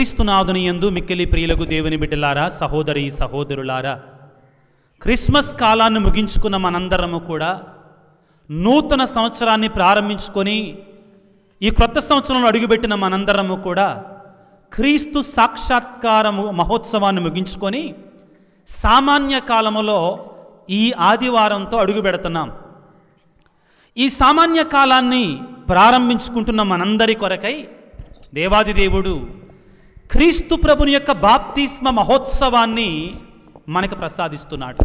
క్రీస్తునాథుని ఎందు మిక్కిలి ప్రియులకు దేవుని బిడ్డలారా సహోదరి సహోదరులారా క్రిస్మస్ కాలాన్ని ముగించుకున్న మనందరము కూడా నూతన సంవత్సరాన్ని ప్రారంభించుకొని ఈ క్రొత్త సంవత్సరంలో అడుగుపెట్టిన మనందరము కూడా క్రీస్తు సాక్షాత్కారము మహోత్సవాన్ని ముగించుకొని సామాన్య కాలములో ఈ ఆదివారంతో అడుగు పెడుతున్నాం ఈ సామాన్య కాలాన్ని ప్రారంభించుకుంటున్న మనందరి కొరకై దేవాది దేవుడు క్రీస్తు ప్రభుని యొక్క బాప్తిస్మ మహోత్సవాన్ని మనకు ప్రసాదిస్తున్నాడు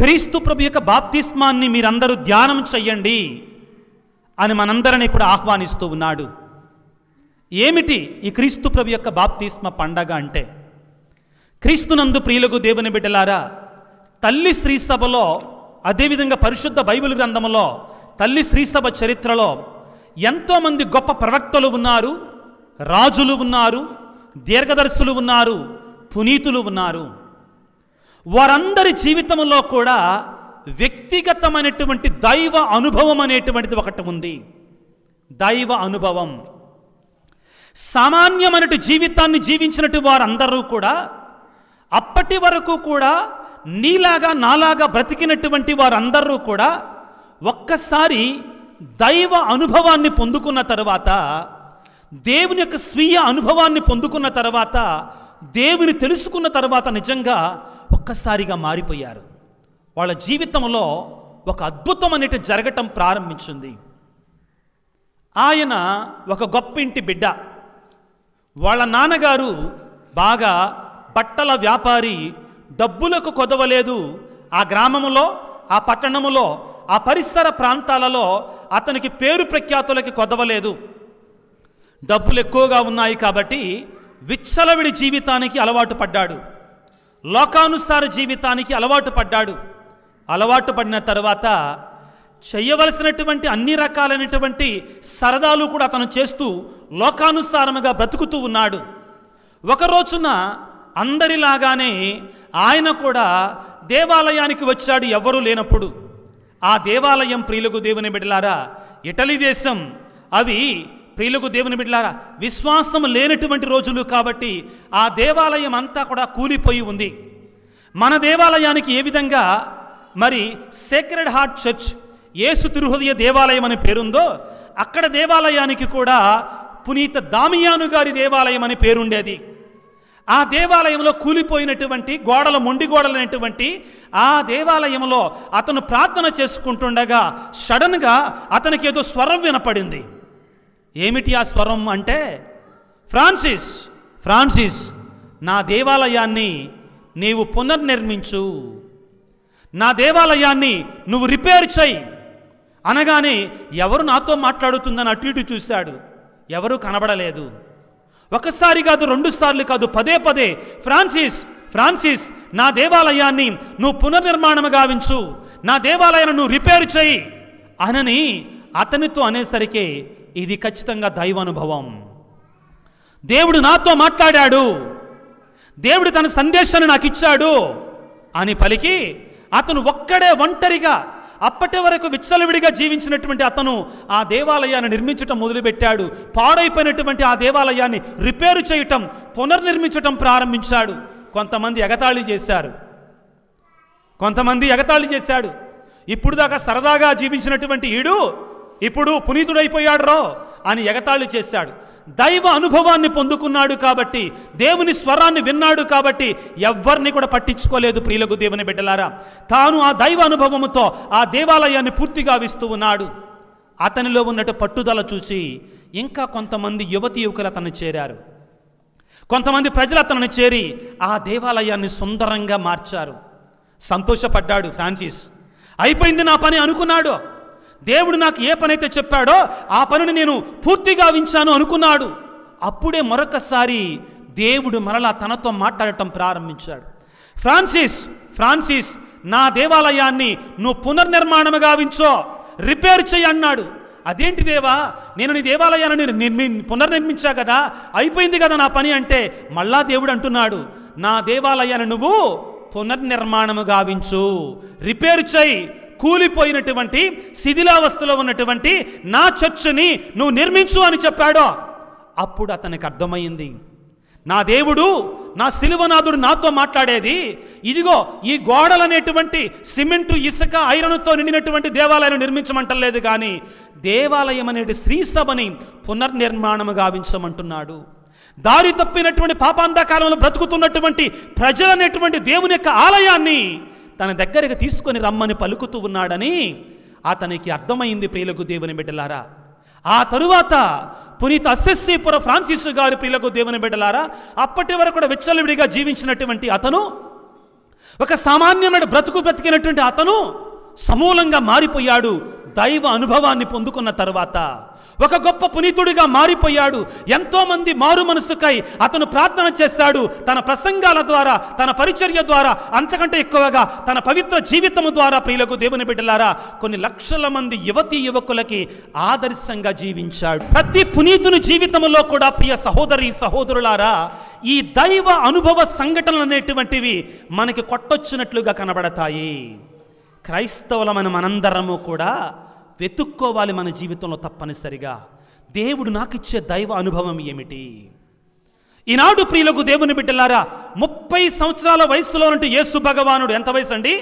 క్రీస్తు ప్రభు యొక్క బాప్తిస్మాన్ని మీరందరూ ధ్యానం చెయ్యండి అని మనందరినీ కూడా ఆహ్వానిస్తూ ఉన్నాడు ఏమిటి ఈ క్రీస్తు ప్రభు యొక్క బాప్తిస్మ పండగ అంటే క్రీస్తునందు ప్రియులకు దేవుని బిడ్డలారా తల్లి సభలో అదేవిధంగా పరిశుద్ధ బైబిల్ గ్రంథంలో తల్లి శ్రీసభ చరిత్రలో ఎంతోమంది గొప్ప ప్రవక్తలు ఉన్నారు రాజులు ఉన్నారు దీర్ఘదర్శులు ఉన్నారు పునీతులు ఉన్నారు వారందరి జీవితంలో కూడా వ్యక్తిగతమైనటువంటి దైవ అనుభవం అనేటువంటిది ఒకటి ఉంది దైవ అనుభవం సామాన్యమైన జీవితాన్ని జీవించినట్టు వారందరూ కూడా అప్పటి వరకు కూడా నీలాగా నాలాగా బ్రతికినటువంటి వారందరూ కూడా ఒక్కసారి దైవ అనుభవాన్ని పొందుకున్న తర్వాత దేవుని యొక్క స్వీయ అనుభవాన్ని పొందుకున్న తర్వాత దేవుని తెలుసుకున్న తర్వాత నిజంగా ఒక్కసారిగా మారిపోయారు వాళ్ళ జీవితంలో ఒక అద్భుతం అనేటి జరగటం ప్రారంభించింది ఆయన ఒక గొప్ప ఇంటి బిడ్డ వాళ్ళ నాన్నగారు బాగా బట్టల వ్యాపారి డబ్బులకు కొదవలేదు ఆ గ్రామంలో ఆ పట్టణంలో ఆ పరిసర ప్రాంతాలలో అతనికి పేరు ప్రఖ్యాతులకి కొదవలేదు డబ్బులు ఎక్కువగా ఉన్నాయి కాబట్టి విచ్చలవిడి జీవితానికి అలవాటు పడ్డాడు లోకానుసార జీవితానికి అలవాటు పడ్డాడు అలవాటు పడిన తర్వాత చేయవలసినటువంటి అన్ని రకాలైనటువంటి సరదాలు కూడా అతను చేస్తూ లోకానుసారముగా బ్రతుకుతూ ఉన్నాడు ఒకరోజున అందరిలాగానే ఆయన కూడా దేవాలయానికి వచ్చాడు ఎవ్వరూ లేనప్పుడు ఆ దేవాలయం ప్రియులకు దేవుని బిడలారా ఇటలీ దేశం అవి ప్రియులకు దేవుని బిడ్డారా విశ్వాసం లేనటువంటి రోజులు కాబట్టి ఆ దేవాలయం అంతా కూడా కూలిపోయి ఉంది మన దేవాలయానికి ఏ విధంగా మరి సేక్రెడ్ హార్ట్ చర్చ్ ఏసు తిరుహృదయ దేవాలయం అని పేరుందో అక్కడ దేవాలయానికి కూడా పునీత దామియాను గారి దేవాలయం అని పేరుండేది ఆ దేవాలయంలో కూలిపోయినటువంటి గోడల మొండి గోడలైనటువంటి ఆ దేవాలయంలో అతను ప్రార్థన చేసుకుంటుండగా సడన్గా అతనికి ఏదో స్వరం వినపడింది ఏమిటి ఆ స్వరం అంటే ఫ్రాన్సిస్ ఫ్రాన్సిస్ నా దేవాలయాన్ని నీవు పునర్నిర్మించు నా దేవాలయాన్ని నువ్వు రిపేర్ చేయి అనగానే ఎవరు నాతో మాట్లాడుతుందని అటు ఇటు చూశాడు ఎవరూ కనబడలేదు ఒకసారి కాదు రెండుసార్లు కాదు పదే పదే ఫ్రాన్సిస్ ఫ్రాన్సిస్ నా దేవాలయాన్ని నువ్వు పునర్నిర్మాణం గావించు నా దేవాలయాన్ని నువ్వు రిపేర్ చేయి అనని అతనితో అనేసరికి ఇది ఖచ్చితంగా దైవానుభవం దేవుడు నాతో మాట్లాడాడు దేవుడు తన సందేశాన్ని నాకు ఇచ్చాడు అని పలికి అతను ఒక్కడే ఒంటరిగా అప్పటి వరకు విచ్చలవిడిగా జీవించినటువంటి అతను ఆ దేవాలయాన్ని నిర్మించటం మొదలుపెట్టాడు పాడైపోయినటువంటి ఆ దేవాలయాన్ని రిపేరు చేయటం పునర్నిర్మించటం ప్రారంభించాడు కొంతమంది ఎగతాళి చేశారు కొంతమంది ఎగతాళి చేశాడు ఇప్పుడు దాకా సరదాగా జీవించినటువంటి ఈడు ఇప్పుడు పునీతుడైపోయాడు రో అని ఎగతాళి చేశాడు దైవ అనుభవాన్ని పొందుకున్నాడు కాబట్టి దేవుని స్వరాన్ని విన్నాడు కాబట్టి ఎవ్వరిని కూడా పట్టించుకోలేదు ప్రియులకు దేవుని బిడ్డలారా తాను ఆ దైవ అనుభవముతో ఆ దేవాలయాన్ని పూర్తిగా విస్తూ ఉన్నాడు అతనిలో ఉన్నట్టు పట్టుదల చూసి ఇంకా కొంతమంది యువతి యువకులు అతను చేరారు కొంతమంది ప్రజలు అతను చేరి ఆ దేవాలయాన్ని సుందరంగా మార్చారు సంతోషపడ్డాడు ఫ్రాన్సిస్ అయిపోయింది నా పని అనుకున్నాడు దేవుడు నాకు ఏ పనైతే చెప్పాడో ఆ పనిని నేను పూర్తిగా వించాను అనుకున్నాడు అప్పుడే మరొకసారి దేవుడు మరలా తనతో మాట్లాడటం ప్రారంభించాడు ఫ్రాన్సిస్ ఫ్రాన్సిస్ నా దేవాలయాన్ని నువ్వు పునర్నిర్మాణముగా వించో రిపేర్ చేయి అన్నాడు అదేంటి దేవా నేను నీ దేవాలయాన్ని నిర్మి పునర్నిర్మించా కదా అయిపోయింది కదా నా పని అంటే మళ్ళా దేవుడు అంటున్నాడు నా దేవాలయాన్ని నువ్వు పునర్నిర్మాణము గావించు రిపేర్ చేయి కూలిపోయినటువంటి శిథిలావస్థలో ఉన్నటువంటి నా చర్చని నువ్వు నిర్మించు అని చెప్పాడో అప్పుడు అతనికి అర్థమైంది నా దేవుడు నా శిలువనాథుడు నాతో మాట్లాడేది ఇదిగో ఈ గోడలనేటువంటి సిమెంటు ఇసుక ఐరన్తో నిండినటువంటి దేవాలయం నిర్మించమంటలేదు కానీ దేవాలయం అనేది శ్రీసభని పునర్నిర్మాణము గావించమంటున్నాడు దారి తప్పినటువంటి పాపాంధకాలంలో బ్రతుకుతున్నటువంటి ప్రజలనేటువంటి దేవుని యొక్క ఆలయాన్ని తన దగ్గరికి తీసుకొని రమ్మని పలుకుతూ ఉన్నాడని అతనికి అర్థమైంది ప్రియులకు దేవుని బిడ్డలారా ఆ తరువాత పునీత అస్సెస్సీపుర ఫ్రాన్సిస్ గారు ప్రియులకు దేవుని బిడ్డలారా అప్పటి వరకు కూడా విచ్చలవిడిగా జీవించినటువంటి అతను ఒక సామాన్యమైన బ్రతుకు బ్రతికినటువంటి అతను సమూలంగా మారిపోయాడు దైవ అనుభవాన్ని పొందుకున్న తర్వాత ఒక గొప్ప పునీతుడిగా మారిపోయాడు ఎంతోమంది మారు మనసుకై అతను ప్రార్థన చేశాడు తన ప్రసంగాల ద్వారా తన పరిచర్య ద్వారా అంతకంటే ఎక్కువగా తన పవిత్ర జీవితము ద్వారా ప్రియులకు దేవుని బిడ్డలారా కొన్ని లక్షల మంది యువతి యువకులకి ఆదర్శంగా జీవించాడు ప్రతి పునీతుని జీవితంలో కూడా ప్రియ సహోదరి సహోదరులారా ఈ దైవ అనుభవ సంఘటనలు అనేటువంటివి మనకి కొట్టొచ్చినట్లుగా కనబడతాయి మనం అనందరము కూడా వెతుక్కోవాలి మన జీవితంలో తప్పనిసరిగా దేవుడు నాకిచ్చే దైవ అనుభవం ఏమిటి ఈనాడు ప్రియులకు దేవుని బిడ్డలారా ముప్పై సంవత్సరాల వయసులో నుండి యేసు భగవానుడు ఎంత వయసు అండి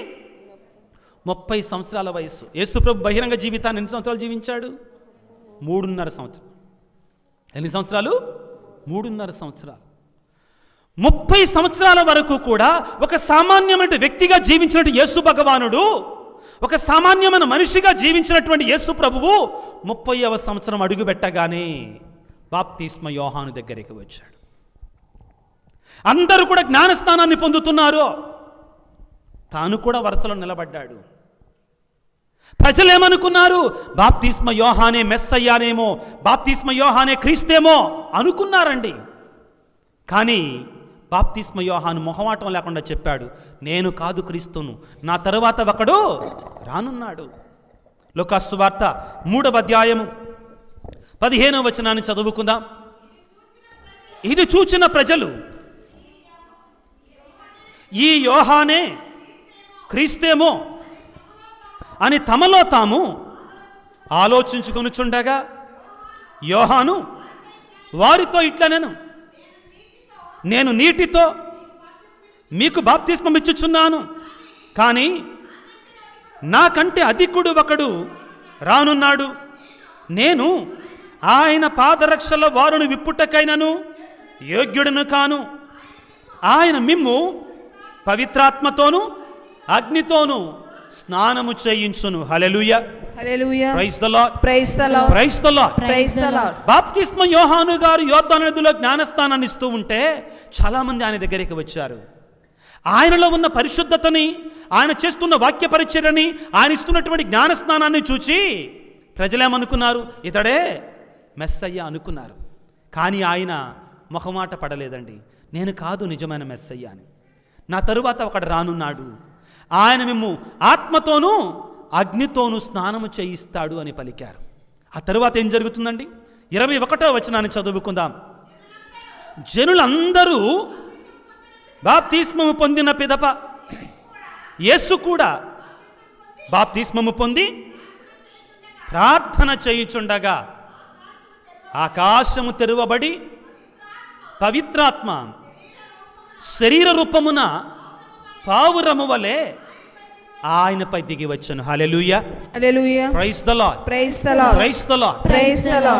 ముప్పై సంవత్సరాల వయసు యేసు ప్రభు బహిరంగ జీవితాన్ని ఎన్ని సంవత్సరాలు జీవించాడు మూడున్నర సంవత్సరం ఎన్ని సంవత్సరాలు మూడున్నర సంవత్సరాలు ముప్పై సంవత్సరాల వరకు కూడా ఒక సామాన్యమైన వ్యక్తిగా జీవించినట్టు యేసు భగవానుడు ఒక సామాన్యమైన మనిషిగా జీవించినటువంటి యేసు ప్రభువు ముప్పైవ సంవత్సరం అడుగుపెట్టగానే బాప్తిస్మ యోహాను దగ్గరికి వచ్చాడు అందరూ కూడా జ్ఞానస్థానాన్ని పొందుతున్నారు తాను కూడా వరుసలో నిలబడ్డాడు ప్రజలేమనుకున్నారు బాప్తిస్మ యోహానే మెస్ అయ్యానేమో బాప్తిస్మ యోహానే క్రీస్తేమో అనుకున్నారండి కానీ బాప్తిస్మ యోహాను మొహమాటం లేకుండా చెప్పాడు నేను కాదు క్రీస్తును నా తరువాత ఒకడు రానున్నాడు లోకాసు వార్త మూడవ అధ్యాయము పదిహేనవ వచనాన్ని చదువుకుందాం ఇది చూచిన ప్రజలు ఈ యోహానే క్రీస్తేమో అని తమలో తాము ఆలోచించుకొనుచుండగా యోహాను వారితో ఇట్లా నేను నేను నీటితో మీకు బాప్తిస్మం ఇచ్చుచున్నాను కానీ నాకంటే అధికుడు ఒకడు రానున్నాడు నేను ఆయన పాదరక్షల వారును విప్పుటకైనను యోగ్యుడను కాను ఆయన మిమ్ము పవిత్రాత్మతోనూ అగ్నితోనూ స్నానము చేయించును hallelujah hallelujah the lord the lord the lord the lord బాప్తిస్మ యోహాను గారు యోర్దాను నదిలో ఇస్తూ ఉంటే చాలా మంది ఆయన దగ్గరికి వచ్చారు ఆయనలో ఉన్న పరిశుద్ధతని ఆయన చేస్తున్న వాక్య పరిచర్యని ఆయన ఇస్తున్నటువంటి జ్ఞానస్నానాన్ని చూచి ప్రజలేమనుకున్నారు ఇతడే మెస్సయ్య అనుకున్నారు కానీ ఆయన మొహమాట పడలేదండి నేను కాదు నిజమైన మెస్సయ్య అని నా తరువాత ఒకడు రానున్నాడు ఆయన మేము ఆత్మతోనూ అగ్నితోనూ స్నానము చేయిస్తాడు అని పలికారు ఆ తరువాత ఏం జరుగుతుందండి ఇరవై ఒకటో వచనాన్ని చదువుకుందాం జనులందరూ బాప్తిస్మము పొందిన పిదప యేసు కూడా బాప్తిస్మము పొంది ప్రార్థన చేయుచుండగా ఆకాశము తెరువబడి పవిత్రాత్మ శరీర రూపమున పావురము వలె ఆయనపై దిగి వచ్చను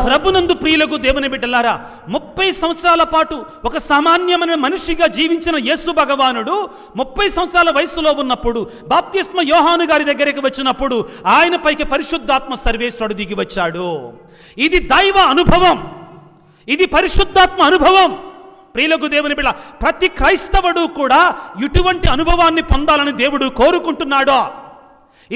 ప్రభునందు ప్రియులకు దేవుని బిడ్డలారా ముప్పై సంవత్సరాల పాటు ఒక సామాన్యమైన మనిషిగా జీవించిన యేసు భగవానుడు ముప్పై సంవత్సరాల వయసులో ఉన్నప్పుడు బాప్తిస్మ యోహాను గారి దగ్గరికి వచ్చినప్పుడు ఆయనపైకి పరిశుద్ధాత్మ సర్వేశ్వరుడు దిగి వచ్చాడు ఇది దైవ అనుభవం ఇది పరిశుద్ధాత్మ అనుభవం ప్రియులకు దేవుని బిడ్డ ప్రతి క్రైస్తవుడు కూడా ఇటువంటి అనుభవాన్ని పొందాలని దేవుడు కోరుకుంటున్నాడో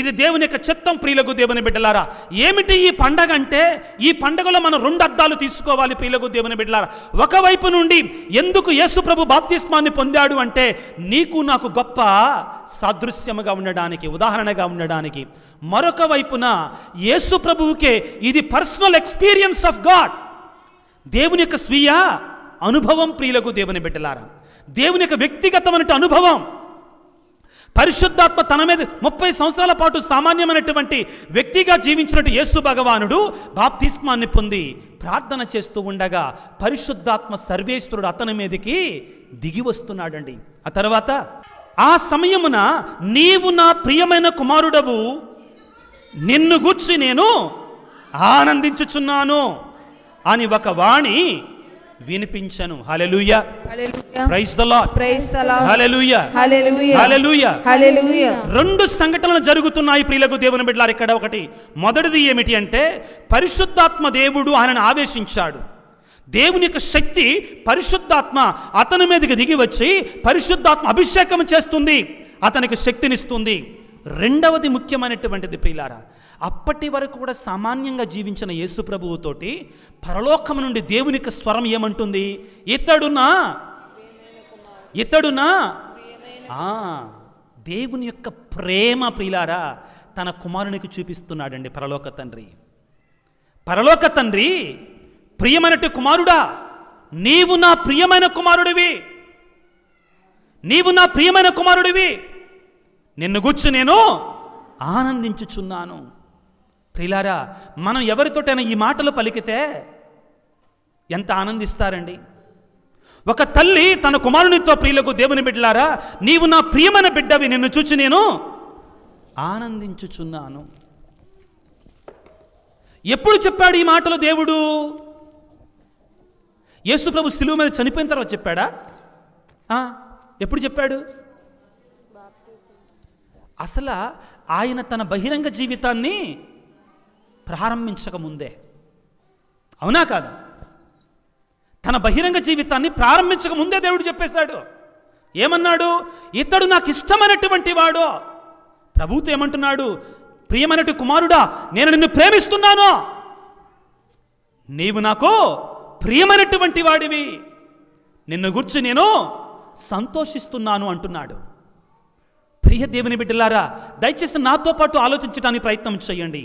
ఇది దేవుని యొక్క చిత్తం ప్రియులకు దేవుని బిడ్డలారా ఏమిటి ఈ పండగ అంటే ఈ పండగలో మనం రెండు అర్థాలు తీసుకోవాలి ప్రియులకు దేవుని బిడ్డలారా ఒకవైపు నుండి ఎందుకు యేసు ప్రభు బాప్తిస్మాన్ని పొందాడు అంటే నీకు నాకు గొప్ప సాదృశ్యముగా ఉండడానికి ఉదాహరణగా ఉండడానికి మరొక వైపున యేసు ప్రభువుకే ఇది పర్సనల్ ఎక్స్పీరియన్స్ ఆఫ్ గాడ్ దేవుని యొక్క స్వీయ అనుభవం ప్రియులకు దేవుని బిడ్డలారా దేవుని యొక్క వ్యక్తిగతమైన అనుభవం పరిశుద్ధాత్మ తన మీద ముప్పై సంవత్సరాల పాటు సామాన్యమైనటువంటి వ్యక్తిగా జీవించినట్టు యేసు భగవానుడు బాప్తిస్మాన్ని పొంది ప్రార్థన చేస్తూ ఉండగా పరిశుద్ధాత్మ సర్వేశ్వరుడు అతని మీదకి దిగి వస్తున్నాడండి ఆ తర్వాత ఆ సమయమున నీవు నా ప్రియమైన కుమారుడవు నిన్ను గుర్చి నేను ఆనందించుచున్నాను అని ఒక వాణి వినిపించను హలెలుయ రెండు సంఘటనలు జరుగుతున్నాయి ప్రియులకు దేవుని బిడ్డలారు ఇక్కడ ఒకటి మొదటిది ఏమిటి అంటే పరిశుద్ధాత్మ దేవుడు ఆయనను ఆవేశించాడు దేవుని యొక్క శక్తి పరిశుద్ధాత్మ అతని మీదకి దిగి వచ్చి పరిశుద్ధాత్మ అభిషేకం చేస్తుంది అతనికి శక్తినిస్తుంది రెండవది ముఖ్యమైనటువంటిది ప్రియులారా అప్పటి వరకు కూడా సామాన్యంగా జీవించిన యేసు ప్రభువుతోటి పరలోకం నుండి దేవునికి స్వరం ఏమంటుంది ఇతడునా ఇతడునా దేవుని యొక్క ప్రేమ ప్రియులారా తన కుమారునికి చూపిస్తున్నాడండి పరలోక తండ్రి పరలోక తండ్రి ప్రియమైనటి కుమారుడా నీవు నా ప్రియమైన కుమారుడివి నీవు నా ప్రియమైన కుమారుడివి నిన్ను గుర్చి నేను ఆనందించుచున్నాను ప్రిలారా మనం ఎవరితోటైనా ఈ మాటలు పలికితే ఎంత ఆనందిస్తారండి ఒక తల్లి తన కుమారునితో ప్రియులకు దేవుని బిడ్డలారా నీవు నా ప్రియమైన బిడ్డవి నిన్ను చూచి నేను ఆనందించుచున్నాను ఎప్పుడు చెప్పాడు ఈ మాటలు దేవుడు యేసుప్రభు సిలువు మీద చనిపోయిన తర్వాత చెప్పాడా ఎప్పుడు చెప్పాడు అసలు ఆయన తన బహిరంగ జీవితాన్ని ప్రారంభించకముందే అవునా కాదా తన బహిరంగ జీవితాన్ని ప్రారంభించకముందే దేవుడు చెప్పేశాడు ఏమన్నాడు ఇతడు నాకు ఇష్టమైనటువంటి వాడు ప్రభుత్వం ఏమంటున్నాడు ప్రియమైనటు కుమారుడా నేను నిన్ను ప్రేమిస్తున్నాను నీవు నాకు ప్రియమైనటువంటి వాడివి నిన్ను గుర్చి నేను సంతోషిస్తున్నాను అంటున్నాడు ప్రియ దేవుని బిడ్డలారా దయచేసి నాతో పాటు ఆలోచించడానికి ప్రయత్నం చేయండి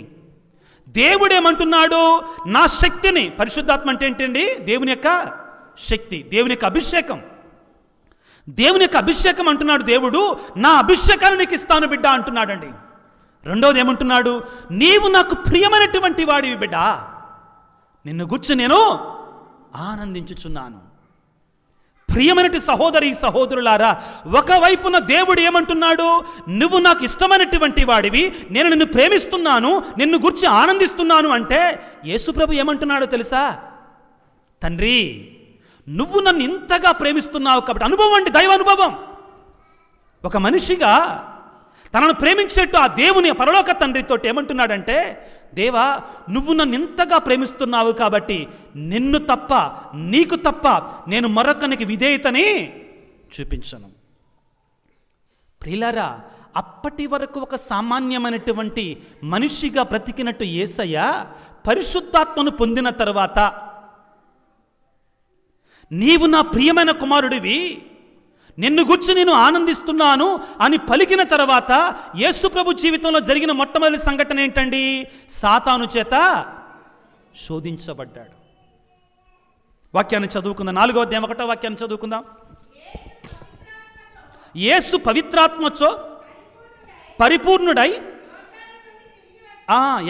దేవుడేమంటున్నాడు నా శక్తిని పరిశుద్ధాత్మ అంటే ఏంటండి దేవుని యొక్క శక్తి దేవుని యొక్క అభిషేకం దేవుని యొక్క అభిషేకం అంటున్నాడు దేవుడు నా అభిషేకాన్ని నీకు ఇస్తాను బిడ్డ అంటున్నాడండి రెండోది ఏమంటున్నాడు నీవు నాకు ప్రియమైనటువంటి వాడివి బిడ్డ నిన్ను గుర్చి నేను ఆనందించుచున్నాను ప్రియమైనటి సహోదరి సహోదరులారా ఒకవైపున దేవుడు ఏమంటున్నాడు నువ్వు నాకు ఇష్టమైనటువంటి వాడివి నేను నిన్ను ప్రేమిస్తున్నాను నిన్ను గుర్చి ఆనందిస్తున్నాను అంటే యేసుప్రభు ఏమంటున్నాడో తెలుసా తండ్రి నువ్వు నన్ను ఇంతగా ప్రేమిస్తున్నావు కాబట్టి అనుభవం అండి దైవ అనుభవం ఒక మనిషిగా తనను ప్రేమించేట్టు ఆ దేవుని పరలోక తండ్రితో ఏమంటున్నాడంటే దేవా నువ్వు నన్ను ఇంతగా ప్రేమిస్తున్నావు కాబట్టి నిన్ను తప్ప నీకు తప్ప నేను మరొకనికి విధేయతని చూపించను ప్రిలారా అప్పటి వరకు ఒక సామాన్యమైనటువంటి మనిషిగా బ్రతికినట్టు ఏసయ్య పరిశుద్ధాత్మను పొందిన తర్వాత నీవు నా ప్రియమైన కుమారుడివి నిన్ను గుర్చి నేను ఆనందిస్తున్నాను అని పలికిన తర్వాత యేసుప్రభు జీవితంలో జరిగిన మొట్టమొదటి సంఘటన ఏంటండి సాతాను చేత శోధించబడ్డాడు వాక్యాన్ని చదువుకుందాం నాలుగవ అధ్యాయం ఒకటో వాక్యాన్ని చదువుకుందాం యేసు పవిత్రాత్మచో పరిపూర్ణుడై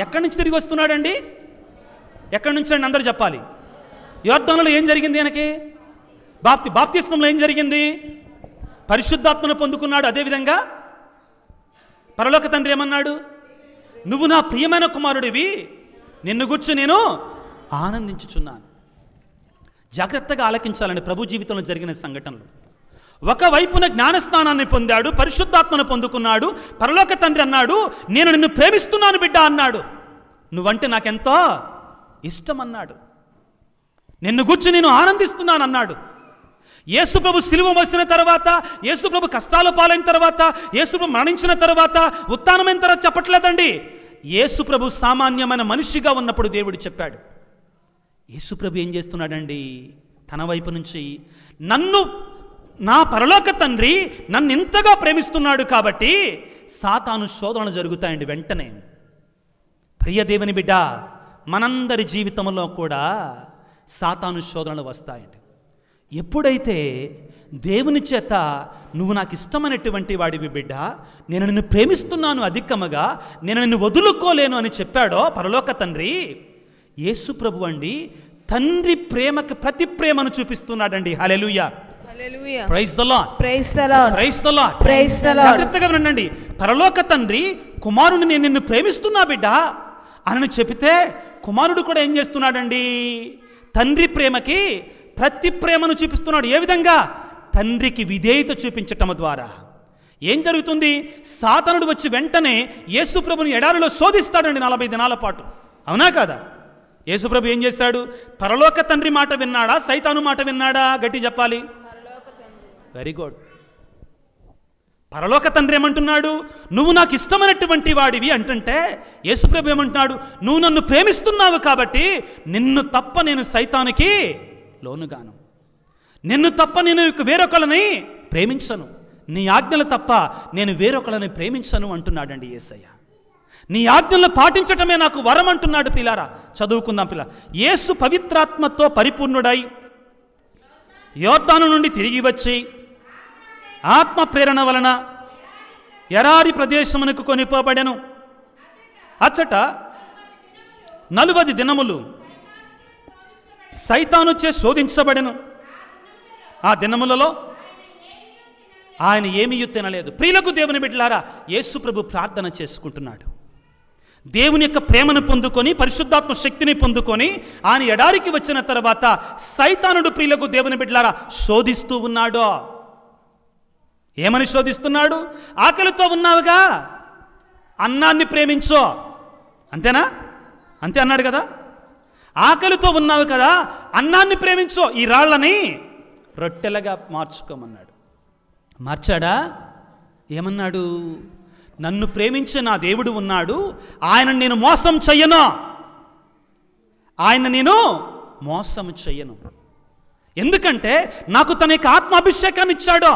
ఎక్కడి నుంచి తిరిగి వస్తున్నాడండి ఎక్కడి నుంచి అండి అందరూ చెప్పాలి యోర్ధంలో ఏం జరిగింది ఆయనకి బాప్తి బాప్తిస్మంలో ఏం జరిగింది పరిశుద్ధాత్మను పొందుకున్నాడు అదేవిధంగా పరలోక తండ్రి ఏమన్నాడు నువ్వు నా ప్రియమైన కుమారుడివి నిన్ను గుర్చి నేను ఆనందించుచున్నాను జాగ్రత్తగా ఆలకించాలని ప్రభు జీవితంలో జరిగిన సంఘటనలు ఒకవైపున జ్ఞానస్నానాన్ని పొందాడు పరిశుద్ధాత్మను పొందుకున్నాడు పరలోక తండ్రి అన్నాడు నేను నిన్ను ప్రేమిస్తున్నాను బిడ్డ అన్నాడు నువ్వంటే నాకెంతో ఇష్టం అన్నాడు నిన్ను గుర్చి నేను ఆనందిస్తున్నాను అన్నాడు యేసుప్రభు సిలువ మోసిన తర్వాత యేసుప్రభు కష్టాలు పాలైన తర్వాత యేసుప్రభు మరణించిన తర్వాత ఉత్తానమైన తర్వాత చెప్పట్లేదండి యేసుప్రభు సామాన్యమైన మనిషిగా ఉన్నప్పుడు దేవుడు చెప్పాడు యేసుప్రభు ఏం చేస్తున్నాడండి తన వైపు నుంచి నన్ను నా పరలోక తండ్రి నన్ను ఇంతగా ప్రేమిస్తున్నాడు కాబట్టి సాతాను శోధనలు జరుగుతాయండి వెంటనే ప్రియదేవుని బిడ్డ మనందరి జీవితంలో కూడా సాతాను శోధనలు వస్తాయండి ఎప్పుడైతే దేవుని చేత నువ్వు నాకు ఇష్టమైనటువంటి వాడివి బిడ్డ నేను నిన్ను ప్రేమిస్తున్నాను అధికముగా నేను నిన్ను వదులుకోలేను అని చెప్పాడో పరలోక తండ్రి యేసు ప్రభు అండి తండ్రి ప్రేమకి ప్రతి ప్రేమను చూపిస్తున్నాడండి హలెలుయ జాగ్రత్తగా వినండి పరలోక తండ్రి కుమారుని నేను నిన్ను ప్రేమిస్తున్నా బిడ్డ అని చెబితే కుమారుడు కూడా ఏం చేస్తున్నాడండి తండ్రి ప్రేమకి ప్రతి ప్రేమను చూపిస్తున్నాడు ఏ విధంగా తండ్రికి విధేయత చూపించటం ద్వారా ఏం జరుగుతుంది సాతనుడు వచ్చి వెంటనే యేసుప్రభుని ఎడారిలో శోధిస్తాడండి నలభై దినాల పాటు అవునా కాదా యేసుప్రభు ఏం చేశాడు పరలోక తండ్రి మాట విన్నాడా సైతాను మాట విన్నాడా గట్టి చెప్పాలి వెరీ గుడ్ పరలోక తండ్రి ఏమంటున్నాడు నువ్వు నాకు ఇష్టమైనటువంటి వాడివి అంటుంటే యేసుప్రభు ఏమంటున్నాడు నువ్వు నన్ను ప్రేమిస్తున్నావు కాబట్టి నిన్ను తప్ప నేను సైతానికి లోనుగాను నిన్ను తప్ప నేను వేరొకళ్ళని ప్రేమించను నీ ఆజ్ఞలు తప్ప నేను వేరొకళ్ళని ప్రేమించను అంటున్నాడండి ఏసయ్య నీ ఆజ్ఞలను పాటించటమే నాకు వరం అంటున్నాడు పిల్లారా చదువుకుందాం పిల్ల యేసు పవిత్రాత్మతో పరిపూర్ణుడై యోద్ధాను నుండి తిరిగి వచ్చి ఆత్మ ప్రేరణ వలన ఎరారి ప్రదేశమునకు కొనిపోబడెను అచ్చట నలువది దినములు సైతానుచ్చే శోధించబడెను ఆ దినములలో ఆయన ఏమీ తినలేదు ప్రియులకు దేవుని బిడ్డలారా ప్రభు ప్రార్థన చేసుకుంటున్నాడు దేవుని యొక్క ప్రేమను పొందుకొని పరిశుద్ధాత్మ శక్తిని పొందుకొని ఆయన ఎడారికి వచ్చిన తర్వాత సైతానుడు ప్రియులకు దేవుని బిడ్డలారా శోధిస్తూ ఉన్నాడో ఏమని శోధిస్తున్నాడు ఆకలితో ఉన్నావుగా అన్నాన్ని ప్రేమించో అంతేనా అంతే అన్నాడు కదా ఆకలితో ఉన్నావు కదా అన్నాన్ని ప్రేమించో ఈ రాళ్ళని రొట్టెలగా మార్చుకోమన్నాడు మార్చాడా ఏమన్నాడు నన్ను ప్రేమించే నా దేవుడు ఉన్నాడు ఆయన నేను మోసం చెయ్యను ఆయన నేను మోసం చెయ్యను ఎందుకంటే నాకు తన యొక్క ఆత్మాభిషేకాన్ని ఇచ్చాడో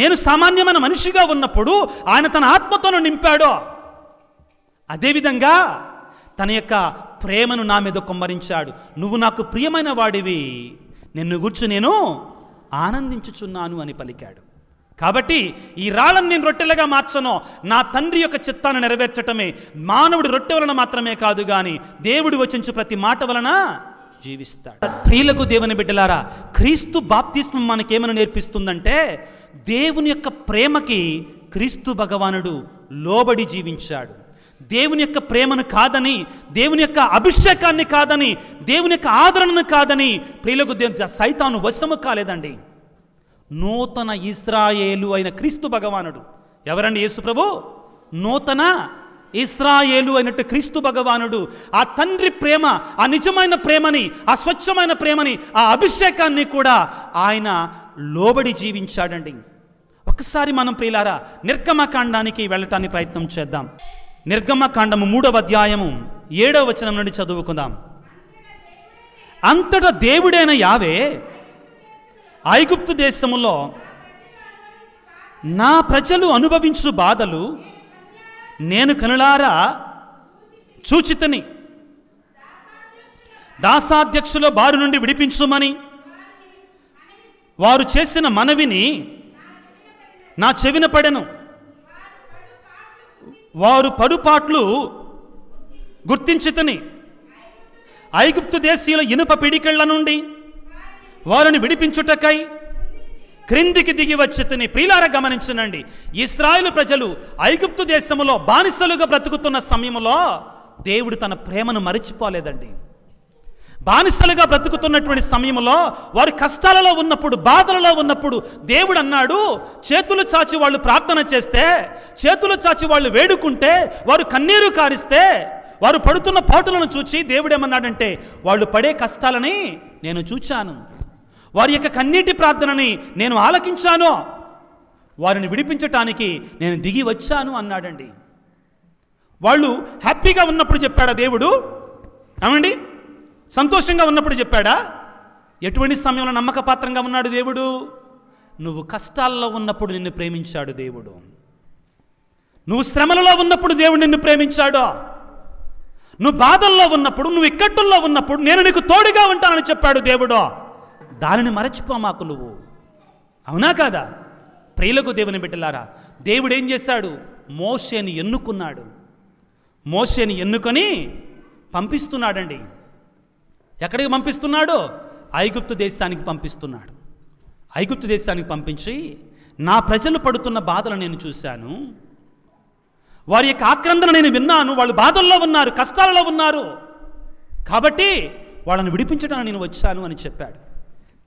నేను సామాన్యమైన మనిషిగా ఉన్నప్పుడు ఆయన తన ఆత్మతోను నింపాడో అదేవిధంగా తన యొక్క ప్రేమను నా మీద కుమ్మరించాడు నువ్వు నాకు ప్రియమైన వాడివి నిన్ను గుర్చి నేను ఆనందించుచున్నాను అని పలికాడు కాబట్టి ఈ రాళ్ళను నేను రొట్టెలుగా మార్చను నా తండ్రి యొక్క చిత్తాన్ని నెరవేర్చటమే మానవుడు రొట్టె వలన మాత్రమే కాదు కానీ దేవుడు వచించు ప్రతి మాట వలన జీవిస్తాడు ప్రియులకు దేవుని బిడ్డలారా క్రీస్తు బాప్తిస్మం మనకేమని నేర్పిస్తుందంటే దేవుని యొక్క ప్రేమకి క్రీస్తు భగవానుడు లోబడి జీవించాడు దేవుని యొక్క ప్రేమను కాదని దేవుని యొక్క అభిషేకాన్ని కాదని దేవుని యొక్క ఆదరణను కాదని ప్రియులకు సైతాను వశము కాలేదండి నూతన ఇస్రాయేలు అయిన క్రీస్తు భగవానుడు ఎవరండి యేసుప్రభు నూతన ఇస్రాయేలు అయినట్టు క్రీస్తు భగవానుడు ఆ తండ్రి ప్రేమ ఆ నిజమైన ప్రేమని ఆ స్వచ్ఛమైన ప్రేమని ఆ అభిషేకాన్ని కూడా ఆయన లోబడి జీవించాడండి ఒకసారి మనం ప్రియులారా నిర్కమకాండానికి వెళ్ళటానికి ప్రయత్నం చేద్దాం నిర్గమకాండము మూడవ అధ్యాయము ఏడవ వచనం నుండి చదువుకుందాం అంతటా దేవుడైన యావే ఐగుప్తు దేశములో నా ప్రజలు అనుభవించు బాధలు నేను కనులారా చూచితని దాసాధ్యక్షుల బారు నుండి విడిపించుమని వారు చేసిన మనవిని నా చెవిన పడెను వారు పడుపాట్లు గుర్తించుతుని ఐగుప్తు దేశీయుల ఇనుప పిడికెళ్ల నుండి వారిని విడిపించుటకై క్రిందికి దిగి వచ్చితని ప్రియులార గమనించనండి ఇస్రాయేల్ ప్రజలు ఐగుప్తు దేశంలో బానిసలుగా బ్రతుకుతున్న సమయంలో దేవుడు తన ప్రేమను మరిచిపోలేదండి బానిసలుగా బ్రతుకుతున్నటువంటి సమయంలో వారు కష్టాలలో ఉన్నప్పుడు బాధలలో ఉన్నప్పుడు దేవుడు అన్నాడు చేతులు చాచి వాళ్ళు ప్రార్థన చేస్తే చేతులు చాచి వాళ్ళు వేడుకుంటే వారు కన్నీరు కారిస్తే వారు పడుతున్న పాటలను చూచి దేవుడు ఏమన్నాడంటే వాళ్ళు పడే కష్టాలని నేను చూచాను వారి యొక్క కన్నీటి ప్రార్థనని నేను ఆలకించాను వారిని విడిపించటానికి నేను దిగి వచ్చాను అన్నాడండి వాళ్ళు హ్యాపీగా ఉన్నప్పుడు చెప్పాడా దేవుడు ఏమండి సంతోషంగా ఉన్నప్పుడు చెప్పాడా ఎటువంటి సమయంలో నమ్మక పాత్రంగా ఉన్నాడు దేవుడు నువ్వు కష్టాల్లో ఉన్నప్పుడు నిన్ను ప్రేమించాడు దేవుడు నువ్వు శ్రమలలో ఉన్నప్పుడు దేవుడు నిన్ను ప్రేమించాడు నువ్వు బాధల్లో ఉన్నప్పుడు నువ్వు ఇక్కట్టుల్లో ఉన్నప్పుడు నేను నీకు తోడుగా ఉంటానని చెప్పాడు దేవుడో దానిని మరచిపోమాకు నువ్వు అవునా కాదా ప్రియులకు దేవుని బిడ్డలారా దేవుడు ఏం చేశాడు మోసేని ఎన్నుకున్నాడు మోసేని ఎన్నుకొని పంపిస్తున్నాడండి ఎక్కడికి పంపిస్తున్నాడు ఐగుప్తు దేశానికి పంపిస్తున్నాడు ఐగుప్తు దేశానికి పంపించి నా ప్రజలు పడుతున్న బాధలు నేను చూశాను వారి యొక్క ఆక్రందన నేను విన్నాను వాళ్ళు బాధల్లో ఉన్నారు కష్టాలలో ఉన్నారు కాబట్టి వాళ్ళని విడిపించడానికి నేను వచ్చాను అని చెప్పాడు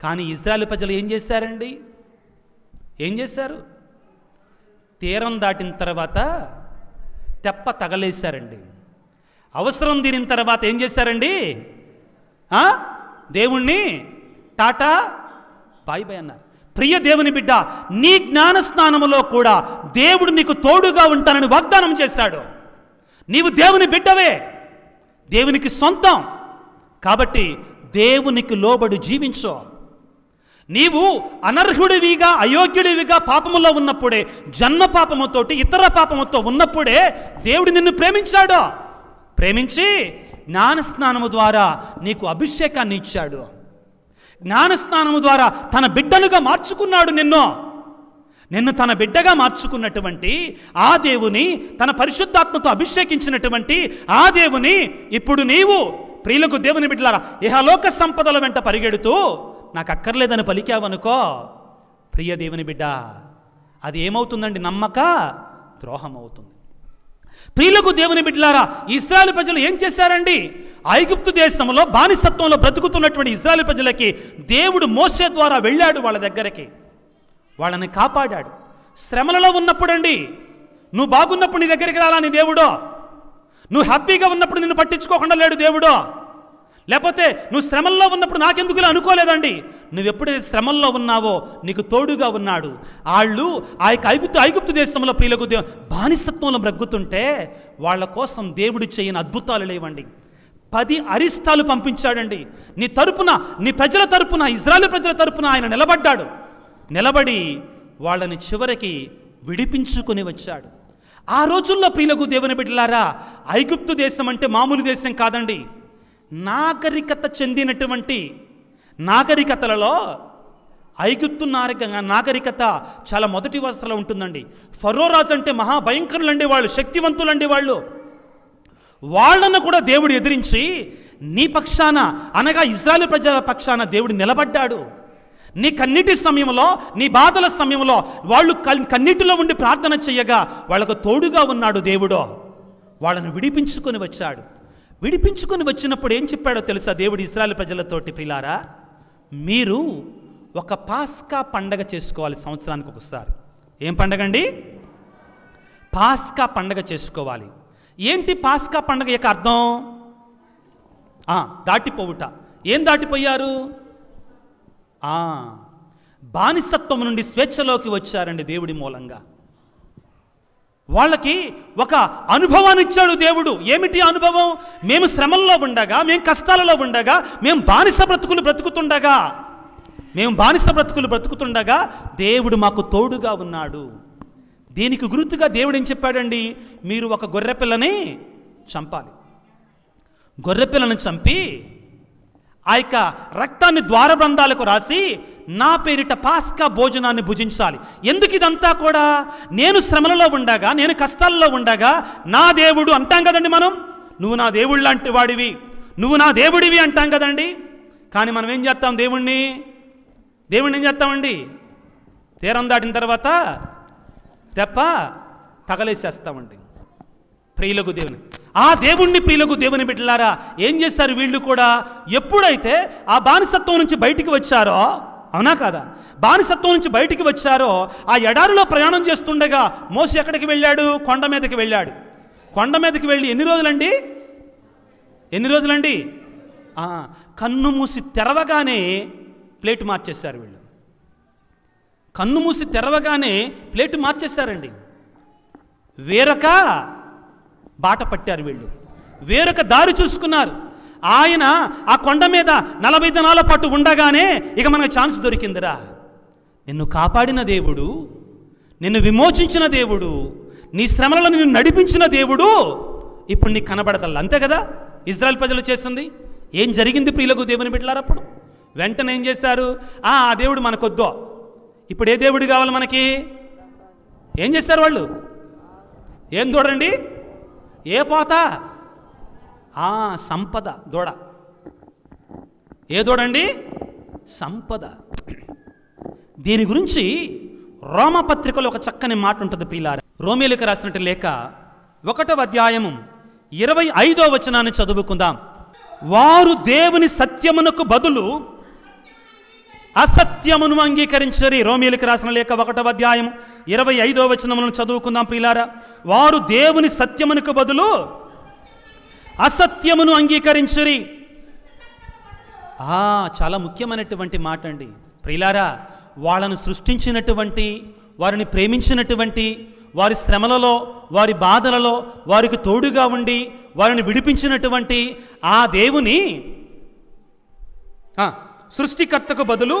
కానీ ఇజ్రాయల్ ప్రజలు ఏం చేశారండి ఏం చేశారు తీరం దాటిన తర్వాత తెప్ప తగలేశారండి అవసరం తీరిన తర్వాత ఏం చేశారండి దేవుణ్ణి టాటా బాయ్ బాయ్ అన్నారు ప్రియ దేవుని బిడ్డ నీ జ్ఞాన స్నానములో కూడా దేవుడు నీకు తోడుగా ఉంటానని వాగ్దానం చేశాడు నీవు దేవుని బిడ్డవే దేవునికి సొంతం కాబట్టి దేవునికి లోబడి జీవించో నీవు అనర్హుడివిగా అయోగ్యుడివిగా పాపములో ఉన్నప్పుడే జన్మ పాపముతోటి ఇతర పాపముతో ఉన్నప్పుడే దేవుడు నిన్ను ప్రేమించాడు ప్రేమించి జ్ఞానస్నానము ద్వారా నీకు అభిషేకాన్ని ఇచ్చాడు జ్ఞానస్నానము ద్వారా తన బిడ్డలుగా మార్చుకున్నాడు నిన్ను నిన్ను తన బిడ్డగా మార్చుకున్నటువంటి ఆ దేవుని తన పరిశుద్ధాత్మతో అభిషేకించినటువంటి ఆ దేవుని ఇప్పుడు నీవు ప్రియులకు దేవుని బిడ్డలారా ఇహలోక సంపదల వెంట పరిగెడుతూ నాకు అక్కర్లేదని పలికావనుకో ప్రియ దేవుని బిడ్డ అది ఏమవుతుందండి నమ్మక ద్రోహం అవుతుంది ప్రియులకు దేవుని బిడ్డలారా ఇస్రాయల్ ప్రజలు ఏం చేశారండి ఐగుప్తు దేశంలో బానిసత్వంలో బ్రతుకుతున్నటువంటి ఇస్రాయల్ ప్రజలకి దేవుడు మోసే ద్వారా వెళ్ళాడు వాళ్ళ దగ్గరికి వాళ్ళని కాపాడాడు శ్రమలలో ఉన్నప్పుడండి నువ్వు బాగున్నప్పుడు నీ దగ్గరికి రాలా నీ దేవుడో నువ్వు హ్యాపీగా ఉన్నప్పుడు నిన్ను పట్టించుకోకుండా లేడు దేవుడో లేకపోతే నువ్వు శ్రమల్లో ఉన్నప్పుడు నాకెందుకులా అనుకోలేదండి నువ్వెప్పుడైతే శ్రమంలో ఉన్నావో నీకు తోడుగా ఉన్నాడు వాళ్ళు ఆ యొక్క ఐగుప్తు ఐగుప్తు దేశంలో ప్రియులకు బానిసత్వంలో మ్రగ్గుతుంటే వాళ్ళ కోసం దేవుడు చేయని అద్భుతాలు లేవండి పది అరిష్టాలు పంపించాడండి నీ తరపున నీ ప్రజల తరపున ఇజ్రాయల్ ప్రజల తరపున ఆయన నిలబడ్డాడు నిలబడి వాళ్ళని చివరికి విడిపించుకొని వచ్చాడు ఆ రోజుల్లో పీలకు దేవుని బిడ్డలారా ఐగుప్తు దేశం అంటే మామూలు దేశం కాదండి నాగరికత చెందినటువంటి నాగరికతలలో ఐగుత్తు నారిక నాగరికత చాలా మొదటి వరుసలో ఉంటుందండి ఫరోరాజ్ అంటే అండి వాళ్ళు శక్తివంతులు అండి వాళ్ళు వాళ్ళను కూడా దేవుడు ఎదిరించి నీ పక్షాన అనగా ఇజ్రాయల్ ప్రజల పక్షాన దేవుడు నిలబడ్డాడు నీ కన్నీటి సమయంలో నీ బాధల సమయంలో వాళ్ళు కన్నీటిలో ఉండి ప్రార్థన చేయగా వాళ్ళకు తోడుగా ఉన్నాడు దేవుడో వాళ్ళను విడిపించుకొని వచ్చాడు విడిపించుకొని వచ్చినప్పుడు ఏం చెప్పాడో తెలుసా దేవుడు ఇజ్రాయల్ ప్రజలతోటి ప్రిలారా మీరు ఒక పాస్కా పండగ చేసుకోవాలి సంవత్సరానికి ఒకసారి ఏం పండగ అండి పాస్కా పండగ చేసుకోవాలి ఏంటి పాస్కా పండగ యొక్క అర్థం దాటిపోవుట ఏం దాటిపోయారు బానిసత్వం నుండి స్వేచ్ఛలోకి వచ్చారండి దేవుడి మూలంగా వాళ్ళకి ఒక అనుభవాన్ని ఇచ్చాడు దేవుడు ఏమిటి అనుభవం మేము శ్రమల్లో ఉండగా మేము కష్టాలలో ఉండగా మేము బానిస బ్రతుకులు బ్రతుకుతుండగా మేము బానిస బ్రతుకులు బ్రతుకుతుండగా దేవుడు మాకు తోడుగా ఉన్నాడు దీనికి గుర్తుగా దేవుడు ఏం చెప్పాడండి మీరు ఒక గొర్రెపిల్లని చంపాలి పిల్లని చంపి ఆ యొక్క రక్తాన్ని ద్వారబంధాలకు రాసి నా పేరిట పాస్కా భోజనాన్ని భుజించాలి ఎందుకు ఇదంతా కూడా నేను శ్రమలలో ఉండగా నేను కష్టాల్లో ఉండగా నా దేవుడు అంటాం కదండి మనం నువ్వు నా దేవుడు లాంటి వాడివి నువ్వు నా దేవుడివి అంటాం కదండి కానీ మనం ఏం చేస్తాం దేవుణ్ణి దేవుణ్ణి ఏం చేస్తామండి తీరం దాటిన తర్వాత తెప్ప తగలేసేస్తామండి ప్రియులకు దేవుని ఆ దేవుణ్ణి ప్రియులకు దేవుని బిడ్డలారా ఏం చేస్తారు వీళ్ళు కూడా ఎప్పుడైతే ఆ బానిసత్వం నుంచి బయటికి వచ్చారో అవునా కాదా బానిసత్వం నుంచి బయటికి వచ్చారో ఆ ఎడారిలో ప్రయాణం చేస్తుండగా మోసి ఎక్కడికి వెళ్ళాడు కొండ మీదకి వెళ్ళాడు కొండ మీదకి వెళ్ళి ఎన్ని రోజులండి ఎన్ని రోజులండి కన్ను మూసి తెరవగానే ప్లేట్ మార్చేశారు వీళ్ళు కన్ను మూసి తెరవగానే ప్లేట్ మార్చేశారండి వేరొక బాట పట్టారు వీళ్ళు వేరొక దారి చూసుకున్నారు ఆయన ఆ కొండ మీద నలభై దినాల పాటు ఉండగానే ఇక మనకు ఛాన్స్ దొరికిందిరా నిన్ను కాపాడిన దేవుడు నిన్ను విమోచించిన దేవుడు నీ శ్రమలను నిన్ను నడిపించిన దేవుడు ఇప్పుడు నీకు కనబడతల్లా అంతే కదా ఇజ్రాయల్ ప్రజలు చేసింది ఏం జరిగింది ప్రియులకు దేవుని బిడ్డలారు అప్పుడు వెంటనే ఏం చేశారు ఆ దేవుడు మనకొద్దో ఇప్పుడు ఏ దేవుడు కావాలి మనకి ఏం చేస్తారు వాళ్ళు ఏం చూడండి ఏ పోతా ఆ సంపద దూడ ఏ దూడండి సంపద దీని గురించి రోమపత్రికలో ఒక చక్కని మాట ఉంటుంది ప్రియులార రోమిలకు రాసినట్టు లేక ఒకటవ అధ్యాయము ఇరవై ఐదో వచనాన్ని చదువుకుందాం వారు దేవుని సత్యమునకు బదులు అసత్యమును అంగీకరించరి రోమిలకు రాసిన లేక ఒకటవ అధ్యాయం ఇరవై ఐదో వచనములను చదువుకుందాం ప్రియులారా వారు దేవుని సత్యమునకు బదులు అసత్యమును ఆ చాలా ముఖ్యమైనటువంటి మాట అండి ప్రిలారా వాళ్ళను సృష్టించినటువంటి వారిని ప్రేమించినటువంటి వారి శ్రమలలో వారి బాధలలో వారికి తోడుగా ఉండి వారిని విడిపించినటువంటి ఆ దేవుని సృష్టికర్తకు బదులు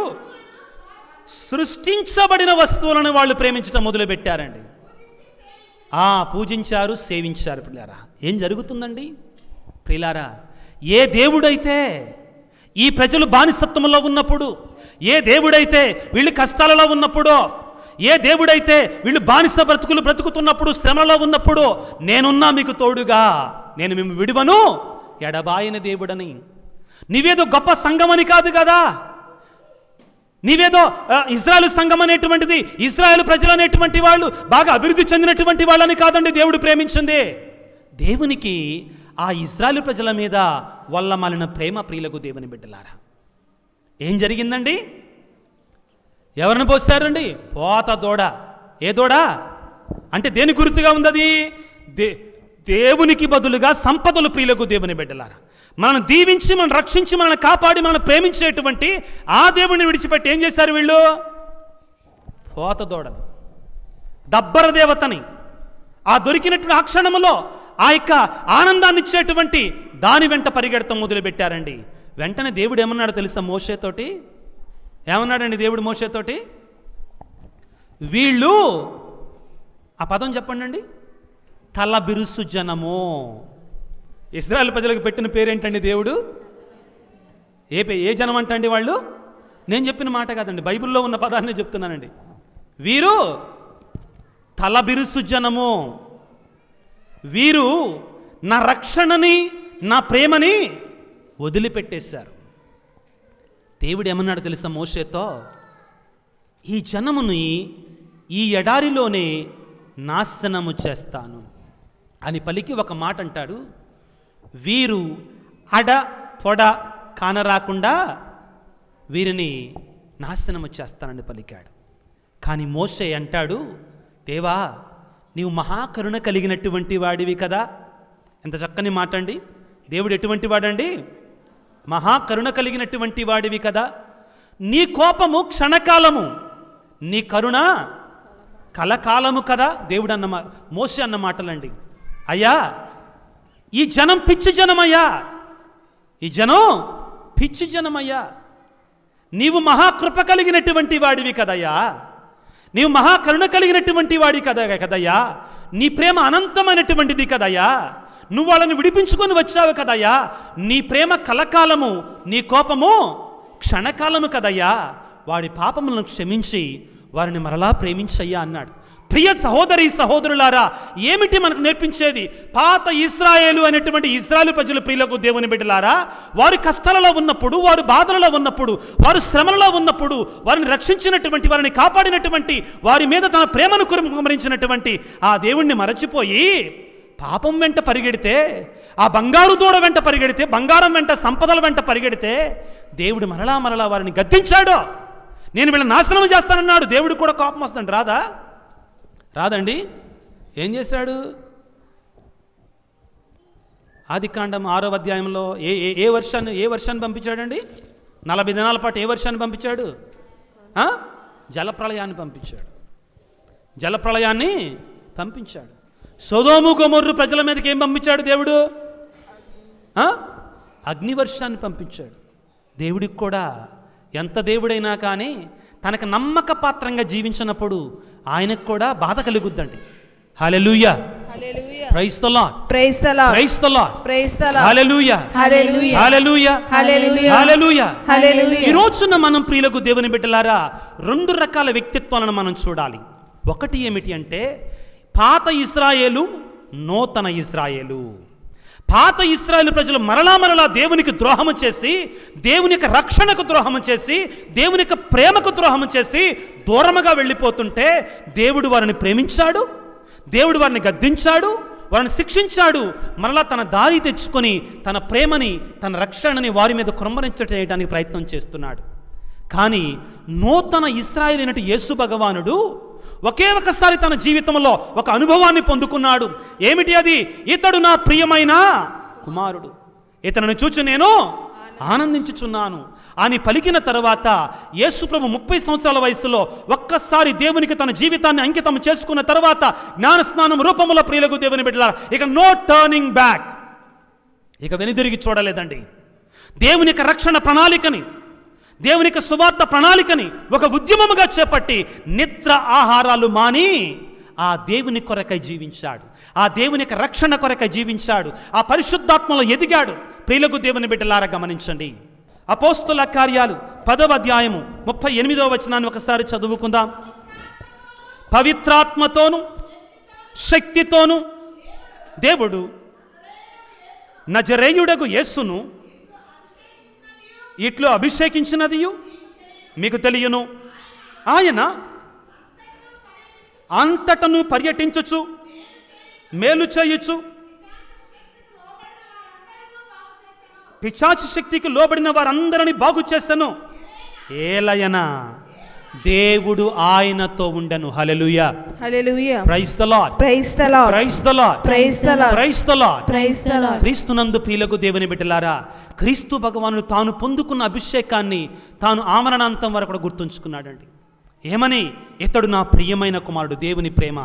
సృష్టించబడిన వస్తువులను వాళ్ళు ప్రేమించడం మొదలుపెట్టారండి ఆ పూజించారు సేవించారు పిల్లారా ఏం జరుగుతుందండి ప్రిలారా ఏ దేవుడైతే ఈ ప్రజలు బానిసత్వంలో ఉన్నప్పుడు ఏ దేవుడైతే వీళ్ళు కష్టాలలో ఉన్నప్పుడో ఏ దేవుడైతే వీళ్ళు బానిస బ్రతుకులు బ్రతుకుతున్నప్పుడు శ్రమలో ఉన్నప్పుడు నేనున్నా మీకు తోడుగా నేను మేము విడువను ఎడబాయిన దేవుడని నీవేదో గొప్ప సంఘమని కాదు కదా నీవేదో ఇజ్రాయల్ సంఘం అనేటువంటిది ఇజ్రాయల్ ప్రజలు అనేటువంటి వాళ్ళు బాగా అభివృద్ధి చెందినటువంటి వాళ్ళని కాదండి దేవుడు ప్రేమించింది దేవునికి ఆ ఇస్రాయలు ప్రజల మీద వల్లమాలిన ప్రేమ ప్రియులకు దేవుని బిడ్డలారా ఏం జరిగిందండి ఎవరిని పోస్తారండి పోత దూడ ఏ దోడ అంటే దేని గుర్తుగా ఉందది దే దేవునికి బదులుగా సంపదలు ప్రియులకు దేవుని బిడ్డలారా మనం దీవించి మనం రక్షించి మనల్ని కాపాడి మనం ప్రేమించేటువంటి ఆ దేవుని విడిచిపెట్టి ఏం చేశారు వీళ్ళు పోత దూడలు దబ్బర దేవతని ఆ దొరికినటువంటి ఆ క్షణములో ఆ యొక్క ఆనందాన్ని ఇచ్చేటువంటి దాని వెంట పరిగెడతాం మొదలుపెట్టారండి వెంటనే దేవుడు ఏమన్నాడు తెలుసా మోసేతోటి ఏమన్నాడండి దేవుడు మోసేతోటి వీళ్ళు ఆ పదం చెప్పండి అండి తల బిరుసు జనము ఇస్రాయల్ ప్రజలకు పెట్టిన పేరేంటండి దేవుడు ఏ ఏ జనం అంటండి వాళ్ళు నేను చెప్పిన మాట కాదండి బైబిల్లో ఉన్న పదాన్ని చెప్తున్నానండి వీరు తల బిరుసు జనము వీరు నా రక్షణని నా ప్రేమని వదిలిపెట్టేశారు దేవుడు ఏమన్నాడు తెలుసా మోషేతో ఈ జనముని ఈ ఎడారిలోనే నాశనము చేస్తాను అని పలికి ఒక మాట అంటాడు వీరు అడ పొడ కానరాకుండా వీరిని నాశనము చేస్తానని పలికాడు కానీ మోషే అంటాడు దేవా నీవు మహాకరుణ కలిగినటువంటి వాడివి కదా ఎంత చక్కని మాట అండి దేవుడు ఎటువంటి వాడండి మహాకరుణ కలిగినటువంటి వాడివి కదా నీ కోపము క్షణకాలము నీ కరుణ కలకాలము కదా దేవుడు అన్న మోసే అన్న మాటలండి అయ్యా ఈ జనం పిచ్చి జనమయ్యా ఈ జనం పిచ్చి జనమయ్యా నీవు మహాకృప కలిగినటువంటి వాడివి కదయ్యా నీవు మహాకరుణ కలిగినటువంటి వాడి కదా కదయ్యా నీ ప్రేమ అనంతమైనటువంటిది కదయ్యా నువ్వు వాళ్ళని విడిపించుకొని వచ్చావు కదయ్యా నీ ప్రేమ కలకాలము నీ కోపము క్షణకాలము కదయ్యా వాడి పాపములను క్షమించి వారిని మరలా ప్రేమించయ్యా అన్నాడు ప్రియ సహోదరి సహోదరులారా ఏమిటి మనకు నేర్పించేది పాత ఇస్రాయేలు అనేటువంటి ఇస్రాయలు ప్రజలు ప్రియులకు దేవుని బిడ్డలారా వారు కష్టాలలో ఉన్నప్పుడు వారు బాధలలో ఉన్నప్పుడు వారు శ్రమలలో ఉన్నప్పుడు వారిని రక్షించినటువంటి వారిని కాపాడినటువంటి వారి మీద తన ప్రేమను కుమరించినటువంటి ఆ దేవుణ్ణి మరచిపోయి పాపం వెంట పరిగెడితే ఆ బంగారు దూడ వెంట పరిగెడితే బంగారం వెంట సంపదల వెంట పరిగెడితే దేవుడు మరలా మరలా వారిని గద్దించాడు నేను వీళ్ళ నాశనం చేస్తానన్నాడు దేవుడు కూడా కోపం వస్తుందండి రాదా రాదండి ఏం చేశాడు ఆదికాండం ఆరో అధ్యాయంలో ఏ ఏ వర్షాన్ని ఏ వర్షాన్ని పంపించాడండి నలభై దినాల పాటు ఏ వర్షాన్ని పంపించాడు జలప్రళయాన్ని పంపించాడు జలప్రళయాన్ని పంపించాడు సోదోము కొమర్రు ప్రజల మీదకి ఏం పంపించాడు దేవుడు అగ్నివర్షాన్ని పంపించాడు దేవుడికి కూడా ఎంత దేవుడైనా కానీ తనకు నమ్మకపాత్రంగా జీవించినప్పుడు ఆయనకు కూడా బాధ కలుగుద్దండి హలెలుయ ఈ రోజున మనం ప్రియులకు దేవుని బిడ్డలారా రెండు రకాల వ్యక్తిత్వాలను మనం చూడాలి ఒకటి ఏమిటి అంటే పాత ఇస్రాయేలు నూతన ఇస్రాయేలు పాత ఇస్రాయల్ ప్రజలు మరలా మరలా దేవునికి ద్రోహము చేసి దేవుని యొక్క రక్షణకు ద్రోహము చేసి దేవుని యొక్క ప్రేమకు ద్రోహము చేసి దూరముగా వెళ్ళిపోతుంటే దేవుడు వారిని ప్రేమించాడు దేవుడు వారిని గద్దించాడు వారిని శిక్షించాడు మరలా తన దారి తెచ్చుకొని తన ప్రేమని తన రక్షణని వారి మీద కురంబరించ చేయడానికి ప్రయత్నం చేస్తున్నాడు కానీ నూతన ఇస్రాయిల్ అయినట్టు యేసు భగవానుడు ఒకే ఒకసారి తన జీవితంలో ఒక అనుభవాన్ని పొందుకున్నాడు ఏమిటి అది ఇతడు నా ప్రియమైన కుమారుడు ఇతను చూచి నేను ఆనందించుచున్నాను అని పలికిన తర్వాత యేసుప్రభు ముప్పై సంవత్సరాల వయసులో ఒక్కసారి దేవునికి తన జీవితాన్ని అంకితం చేసుకున్న తర్వాత జ్ఞానస్నానం రూపంలో ప్రియులకు దేవుని బిడ్డ ఇక నో టర్నింగ్ బ్యాక్ ఇక వెనుదిరిగి చూడలేదండి దేవుని యొక్క రక్షణ ప్రణాళికని దేవునికి సువార్త ప్రణాళికని ఒక ఉద్యమముగా చేపట్టి నిద్ర ఆహారాలు మాని ఆ దేవుని కొరకై జీవించాడు ఆ దేవుని రక్షణ కొరకై జీవించాడు ఆ పరిశుద్ధాత్మలో ఎదిగాడు ప్రియులకు దేవుని బిడ్డలారా గమనించండి అపోస్తుల కార్యాలు పదవ అధ్యాయము ముప్పై ఎనిమిదవ వచనాన్ని ఒకసారి చదువుకుందాం పవిత్రాత్మతోను శక్తితోను దేవుడు నజరేయుడగు యేసును ఇట్లు అభిషేకించినది మీకు తెలియను ఆయన అంతటను పర్యటించచ్చు మేలు చేయొచ్చు పిచాచి శక్తికి లోబడిన వారందరినీ బాగు చేశాను ఏలయనా దేవుడు ఆయనతో ఉండను hallelujah hallelujah praise the lord praise the lord praise the lord praise the lord praise the lord praise the lord క్రీస్తునందు ప్రియులకు దేవుని బిడ్డలారా క్రీస్తు భగవానుడు తాను పొందుకున్న అభిషేకాన్ని తాను ఆమరణాంతం వరకు కూడా గుర్తుంచుకున్నాడండి ఏమని ఇతడు నా ప్రియమైన కుమారుడు దేవుని ప్రేమ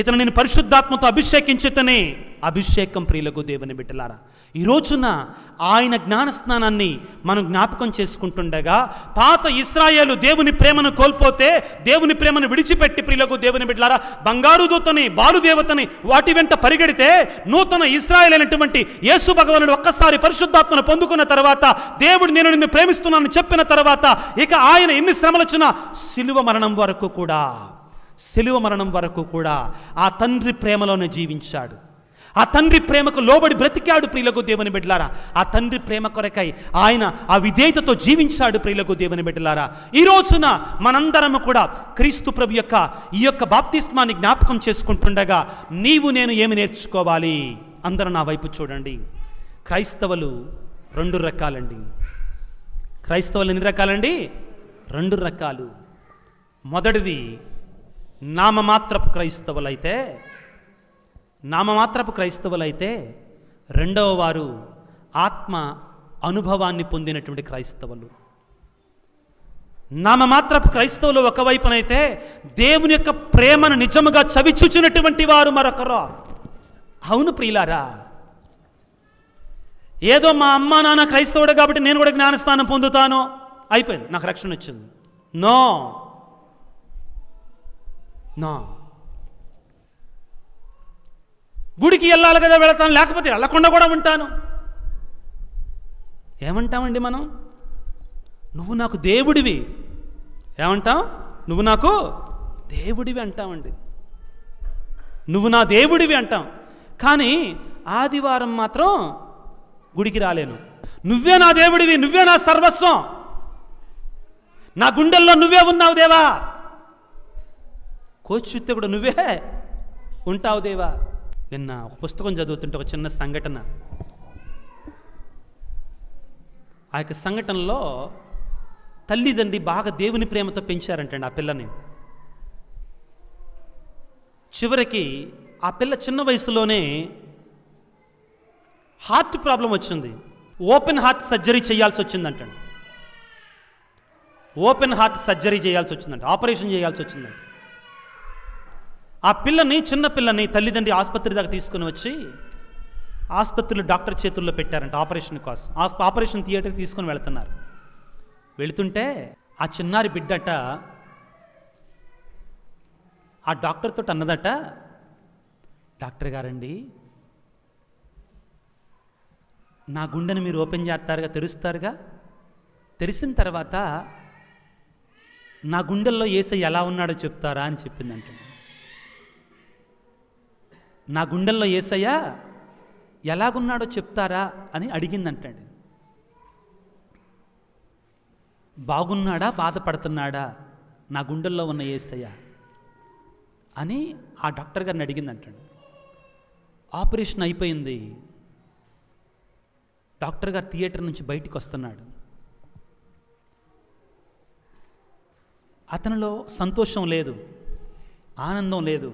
ఇతను నేను పరిశుద్ధాత్మతో అభిషేకించితనే అభిషేకం ప్రియులకు దేవుని బిడ్డలారా ఈ రోజున ఆయన జ్ఞానస్నానాన్ని మనం జ్ఞాపకం చేసుకుంటుండగా పాత ఇస్రాయలు దేవుని ప్రేమను కోల్పోతే దేవుని ప్రేమను విడిచిపెట్టి ప్రియులకు దేవుని బిడ్డలారా బంగారు దూతని బాలుదేవతని వాటి వెంట పరిగెడితే నూతన ఇస్రాయల్ అయినటువంటి యేసు భగవానుడు ఒక్కసారి పరిశుద్ధాత్మను పొందుకున్న తర్వాత దేవుడు నేను నిన్ను ప్రేమిస్తున్నానని చెప్పిన తర్వాత ఇక ఆయన ఎన్ని శ్రమలు వచ్చినా సిలువ మరణం వరకు కూడా సెలువ మరణం వరకు కూడా ఆ తండ్రి ప్రేమలోనే జీవించాడు ఆ తండ్రి ప్రేమకు లోబడి బ్రతికాడు ప్రియులకు దేవుని బిడ్డలారా ఆ తండ్రి ప్రేమ కొరకై ఆయన ఆ విధేయతతో జీవించాడు ప్రియులకు దేవుని బిడ్డలారా ఈ రోజున మనందరము కూడా క్రీస్తు ప్రభు యొక్క ఈ యొక్క బాప్తిస్మాన్ని జ్ఞాపకం చేసుకుంటుండగా నీవు నేను ఏమి నేర్చుకోవాలి అందరూ నా వైపు చూడండి క్రైస్తవులు రెండు రకాలండి క్రైస్తవులు ఎన్ని రకాలండి రెండు రకాలు మొదటిది నామమాత్రపు క్రైస్తవులైతే నామమాత్రపు క్రైస్తవులైతే రెండవ వారు ఆత్మ అనుభవాన్ని పొందినటువంటి క్రైస్తవులు నామమాత్రపు క్రైస్తవులు ఒకవైపునైతే దేవుని యొక్క ప్రేమను నిజముగా చవిచూచినటువంటి వారు మరొకరు అవును ప్రియులారా ఏదో మా అమ్మ నాన్న క్రైస్తవుడు కాబట్టి నేను కూడా జ్ఞానస్థానం పొందుతాను అయిపోయింది నాకు రక్షణ వచ్చింది నో నా గుడికి వెళ్ళాలి కదా వెళతాను లేకపోతే వెళ్ళకుండా కూడా ఉంటాను ఏమంటామండి మనం నువ్వు నాకు దేవుడివి ఏమంటాం నువ్వు నాకు దేవుడివి అంటామండి నువ్వు నా దేవుడివి అంటాం కానీ ఆదివారం మాత్రం గుడికి రాలేను నువ్వే నా దేవుడివి నువ్వే నా సర్వస్వం నా గుండెల్లో నువ్వే ఉన్నావు దేవా కోచి చుట్టే కూడా నువ్వే ఉంటావు దేవా నిన్న ఒక పుస్తకం చదువుతుంటే ఒక చిన్న సంఘటన ఆ యొక్క సంఘటనలో తల్లిదండ్రి బాగా దేవుని ప్రేమతో పెంచారంటండి ఆ పిల్లని చివరికి ఆ పిల్ల చిన్న వయసులోనే హార్ట్ ప్రాబ్లం వచ్చింది ఓపెన్ హార్ట్ సర్జరీ చేయాల్సి వచ్చిందంటండి ఓపెన్ హార్ట్ సర్జరీ చేయాల్సి వచ్చిందంట ఆపరేషన్ చేయాల్సి వచ్చిందంట ఆ పిల్లని చిన్న పిల్లని తల్లిదండ్రి ఆసుపత్రి దాకా తీసుకుని వచ్చి ఆసుపత్రిలో డాక్టర్ చేతుల్లో పెట్టారంట ఆపరేషన్ కోసం ఆపరేషన్ థియేటర్కి తీసుకొని వెళుతున్నారు వెళుతుంటే ఆ చిన్నారి బిడ్డట ఆ డాక్టర్తో అన్నదట డాక్టర్ గారండి నా గుండెని మీరు ఓపెన్ చేస్తారుగా తెరుస్తారుగా తెరిసిన తర్వాత నా గుండెల్లో ఏసై ఎలా ఉన్నాడో చెప్తారా అని చెప్పిందంటే నా గుండెల్లో ఏసయ్యా ఎలాగున్నాడో చెప్తారా అని అడిగిందంటండి బాగున్నాడా బాధపడుతున్నాడా నా గుండెల్లో ఉన్న ఏసయ్య అని ఆ డాక్టర్ గారిని అడిగిందంటండి ఆపరేషన్ అయిపోయింది డాక్టర్ గారు థియేటర్ నుంచి బయటికి వస్తున్నాడు అతనిలో సంతోషం లేదు ఆనందం లేదు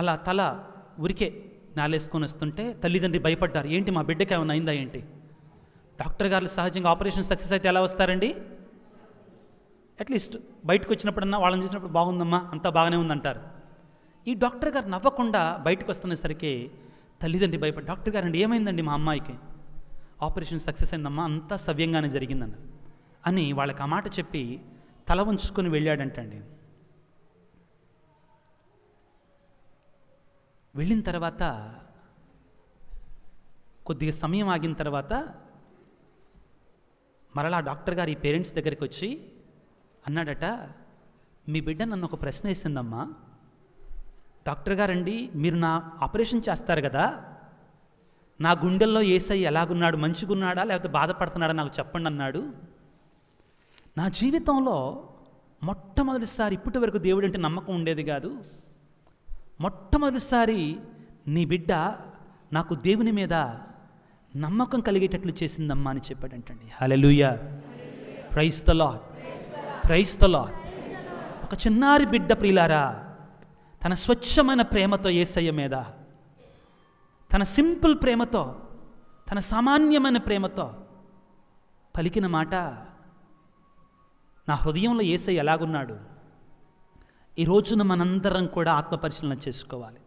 అలా తల ఉరికే నేలేసుకొని వస్తుంటే తల్లిదండ్రి భయపడ్డారు ఏంటి మా బిడ్డకి ఏమైనా అయిందా ఏంటి డాక్టర్ గారు సహజంగా ఆపరేషన్ సక్సెస్ అయితే ఎలా వస్తారండి అట్లీస్ట్ బయటకు వచ్చినప్పుడన్నా వాళ్ళని చూసినప్పుడు బాగుందమ్మా అంతా బాగానే ఉందంటారు ఈ డాక్టర్ గారు నవ్వకుండా బయటకు వస్తున్నసరికి తల్లిదండ్రి భయపడి డాక్టర్ గారండి ఏమైందండి మా అమ్మాయికి ఆపరేషన్ సక్సెస్ అయిందమ్మా అంతా సవ్యంగానే జరిగిందన్న అని వాళ్ళకి ఆ మాట చెప్పి తల ఉంచుకొని వెళ్ళాడంటండి వెళ్ళిన తర్వాత కొద్దిగా సమయం ఆగిన తర్వాత మరలా డాక్టర్ గారు ఈ పేరెంట్స్ దగ్గరికి వచ్చి అన్నాడట మీ బిడ్డ నన్ను ఒక ప్రశ్న వేసిందమ్మా డాక్టర్ గారండి మీరు నా ఆపరేషన్ చేస్తారు కదా నా గుండెల్లో ఏసై ఎలాగున్నాడు మంచిగున్నాడా లేకపోతే బాధపడుతున్నాడా నాకు చెప్పండి అన్నాడు నా జీవితంలో మొట్టమొదటిసారి ఇప్పటి వరకు దేవుడు అంటే నమ్మకం ఉండేది కాదు మొట్టమొదటిసారి నీ బిడ్డ నాకు దేవుని మీద నమ్మకం కలిగేటట్లు చేసిందమ్మా అని చెప్పాడంటండి హలెలుయ ప్రైస్ ద ఒక చిన్నారి బిడ్డ ప్రియులారా తన స్వచ్ఛమైన ప్రేమతో ఏసయ్య మీద తన సింపుల్ ప్రేమతో తన సామాన్యమైన ప్రేమతో పలికిన మాట నా హృదయంలో ఏసై ఎలాగున్నాడు ఈ రోజున మనందరం కూడా ఆత్మపరిశీలన చేసుకోవాలి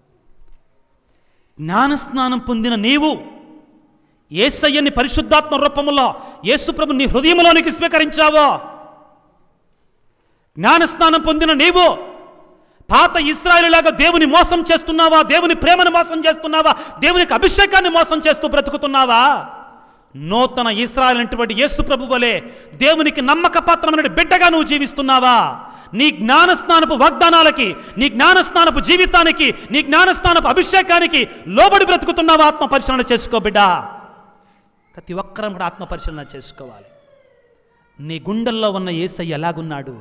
జ్ఞానస్నానం పొందిన నీవు సయ్యని పరిశుద్ధాత్మ రూపములో యేసుప్రభు నీ హృదయంలోనికి స్వీకరించావో జ్ఞానస్నానం పొందిన నీవు పాత ఇస్రాయలులాగా దేవుని మోసం చేస్తున్నావా దేవుని ప్రేమను మోసం చేస్తున్నావా దేవునికి అభిషేకాన్ని మోసం చేస్తూ బ్రతుకుతున్నావా నూతన ఇస్రాయల్ అంటువంటి యేసు ప్రభువలే దేవునికి నమ్మక పాత్రమైన బిడ్డగా నువ్వు జీవిస్తున్నావా నీ జ్ఞానస్నానపు వాగ్దానాలకి నీ జ్ఞానస్నానపు జీవితానికి నీ జ్ఞానస్నానపు అభిషేకానికి లోబడి బ్రతుకుతున్నావు ఆత్మ పరిశీలన చేసుకో బిడ్డ ప్రతి ఒక్కరం కూడా ఆత్మ పరిశీలన చేసుకోవాలి నీ గుండెల్లో ఉన్న ఏసై ఎలాగున్నాడు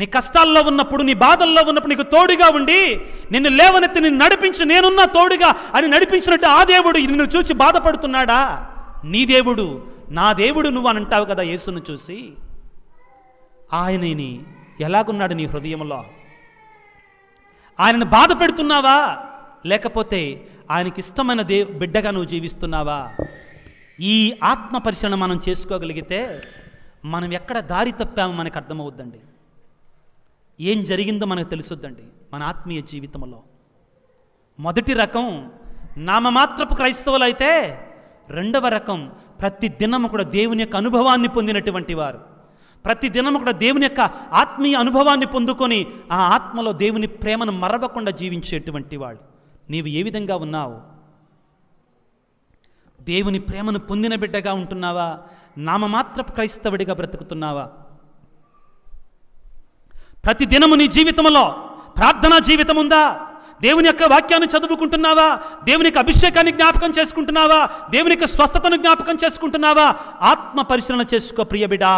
నీ కష్టాల్లో ఉన్నప్పుడు నీ బాధల్లో ఉన్నప్పుడు నీకు తోడుగా ఉండి నిన్ను లేవనెత్తి నిన్ను నడిపించి నేనున్నా తోడుగా అని నడిపించినట్టు ఆ దేవుడు నిన్ను చూచి బాధపడుతున్నాడా నీ దేవుడు నా దేవుడు నువ్వు అని అంటావు కదా యేసును చూసి ఆయనని ఎలాగున్నాడు నీ హృదయంలో ఆయనను బాధ పెడుతున్నావా లేకపోతే ఇష్టమైన దే బిడ్డగా నువ్వు జీవిస్తున్నావా ఈ ఆత్మ పరిశీలన మనం చేసుకోగలిగితే మనం ఎక్కడ దారి తప్పామో మనకు అర్థమవుద్దండి ఏం జరిగిందో మనకు తెలుసుద్దండి మన ఆత్మీయ జీవితంలో మొదటి రకం నామమాత్రపు క్రైస్తవులైతే రెండవ రకం ప్రతి దినము కూడా దేవుని యొక్క అనుభవాన్ని పొందినటువంటి వారు ప్రతి దినము కూడా దేవుని యొక్క ఆత్మీయ అనుభవాన్ని పొందుకొని ఆ ఆత్మలో దేవుని ప్రేమను మరవకుండా జీవించేటువంటి వాడు నీవు ఏ విధంగా ఉన్నావు దేవుని ప్రేమను పొందిన బిడ్డగా ఉంటున్నావా నామమాత్ర క్రైస్తవుడిగా బ్రతుకుతున్నావా ప్రతి దినము నీ జీవితంలో ప్రార్థనా జీవితం ఉందా దేవుని యొక్క వాక్యాన్ని చదువుకుంటున్నావా దేవుని యొక్క అభిషేకాన్ని జ్ఞాపకం చేసుకుంటున్నావా దేవుని యొక్క స్వస్థతను జ్ఞాపకం చేసుకుంటున్నావా ఆత్మ పరిశీలన చేసుకో ప్రియబిడా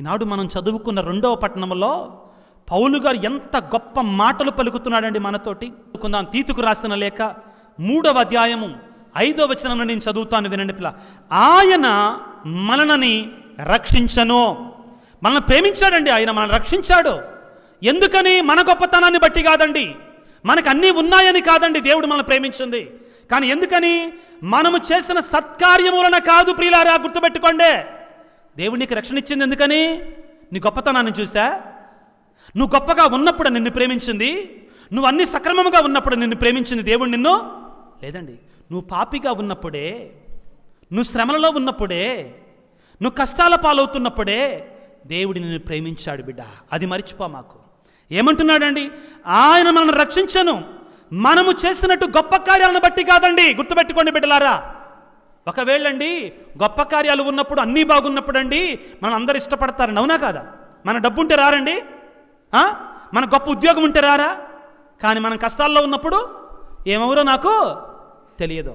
ఈనాడు మనం చదువుకున్న రెండవ పట్టణంలో పౌలు గారు ఎంత గొప్ప మాటలు పలుకుతున్నాడండి మనతోటి కొందాం తీతుకు రాసిన లేక మూడవ అధ్యాయము ఐదవ వచనంలో నేను చదువుతాను వినండి పిల్ల ఆయన మనలని రక్షించను మనల్ని ప్రేమించాడండి ఆయన మనల్ని రక్షించాడు ఎందుకని మన గొప్పతనాన్ని బట్టి కాదండి మనకు అన్నీ ఉన్నాయని కాదండి దేవుడు మనల్ని ప్రేమించింది కానీ ఎందుకని మనము చేసిన సత్కార్యములన కాదు ప్రియులారా గుర్తుపెట్టుకోండి దేవుడు నీకు రక్షణ ఇచ్చింది ఎందుకని నీ గొప్పతనాన్ని చూసా నువ్వు గొప్పగా ఉన్నప్పుడు నిన్ను ప్రేమించింది నువ్వు అన్ని సక్రమంగా ఉన్నప్పుడు నిన్ను ప్రేమించింది దేవుడు నిన్ను లేదండి నువ్వు పాపిగా ఉన్నప్పుడే నువ్వు శ్రమలలో ఉన్నప్పుడే నువ్వు కష్టాల పాలవుతున్నప్పుడే దేవుడు నిన్ను ప్రేమించాడు బిడ్డ అది మర్చిపో మాకు ఏమంటున్నాడండి ఆయన మనల్ని రక్షించను మనము చేసినట్టు గొప్ప కార్యాలను బట్టి కాదండి గుర్తుపెట్టుకోండి బిడ్డలారా ఒకవేళండి గొప్ప కార్యాలు ఉన్నప్పుడు అన్నీ బాగున్నప్పుడు అండి మనం అందరు ఇష్టపడతారండి అవునా కాదా మన డబ్బు ఉంటే రారండి మన గొప్ప ఉద్యోగం ఉంటే రారా కానీ మనం కష్టాల్లో ఉన్నప్పుడు ఏమెవరో నాకు తెలియదు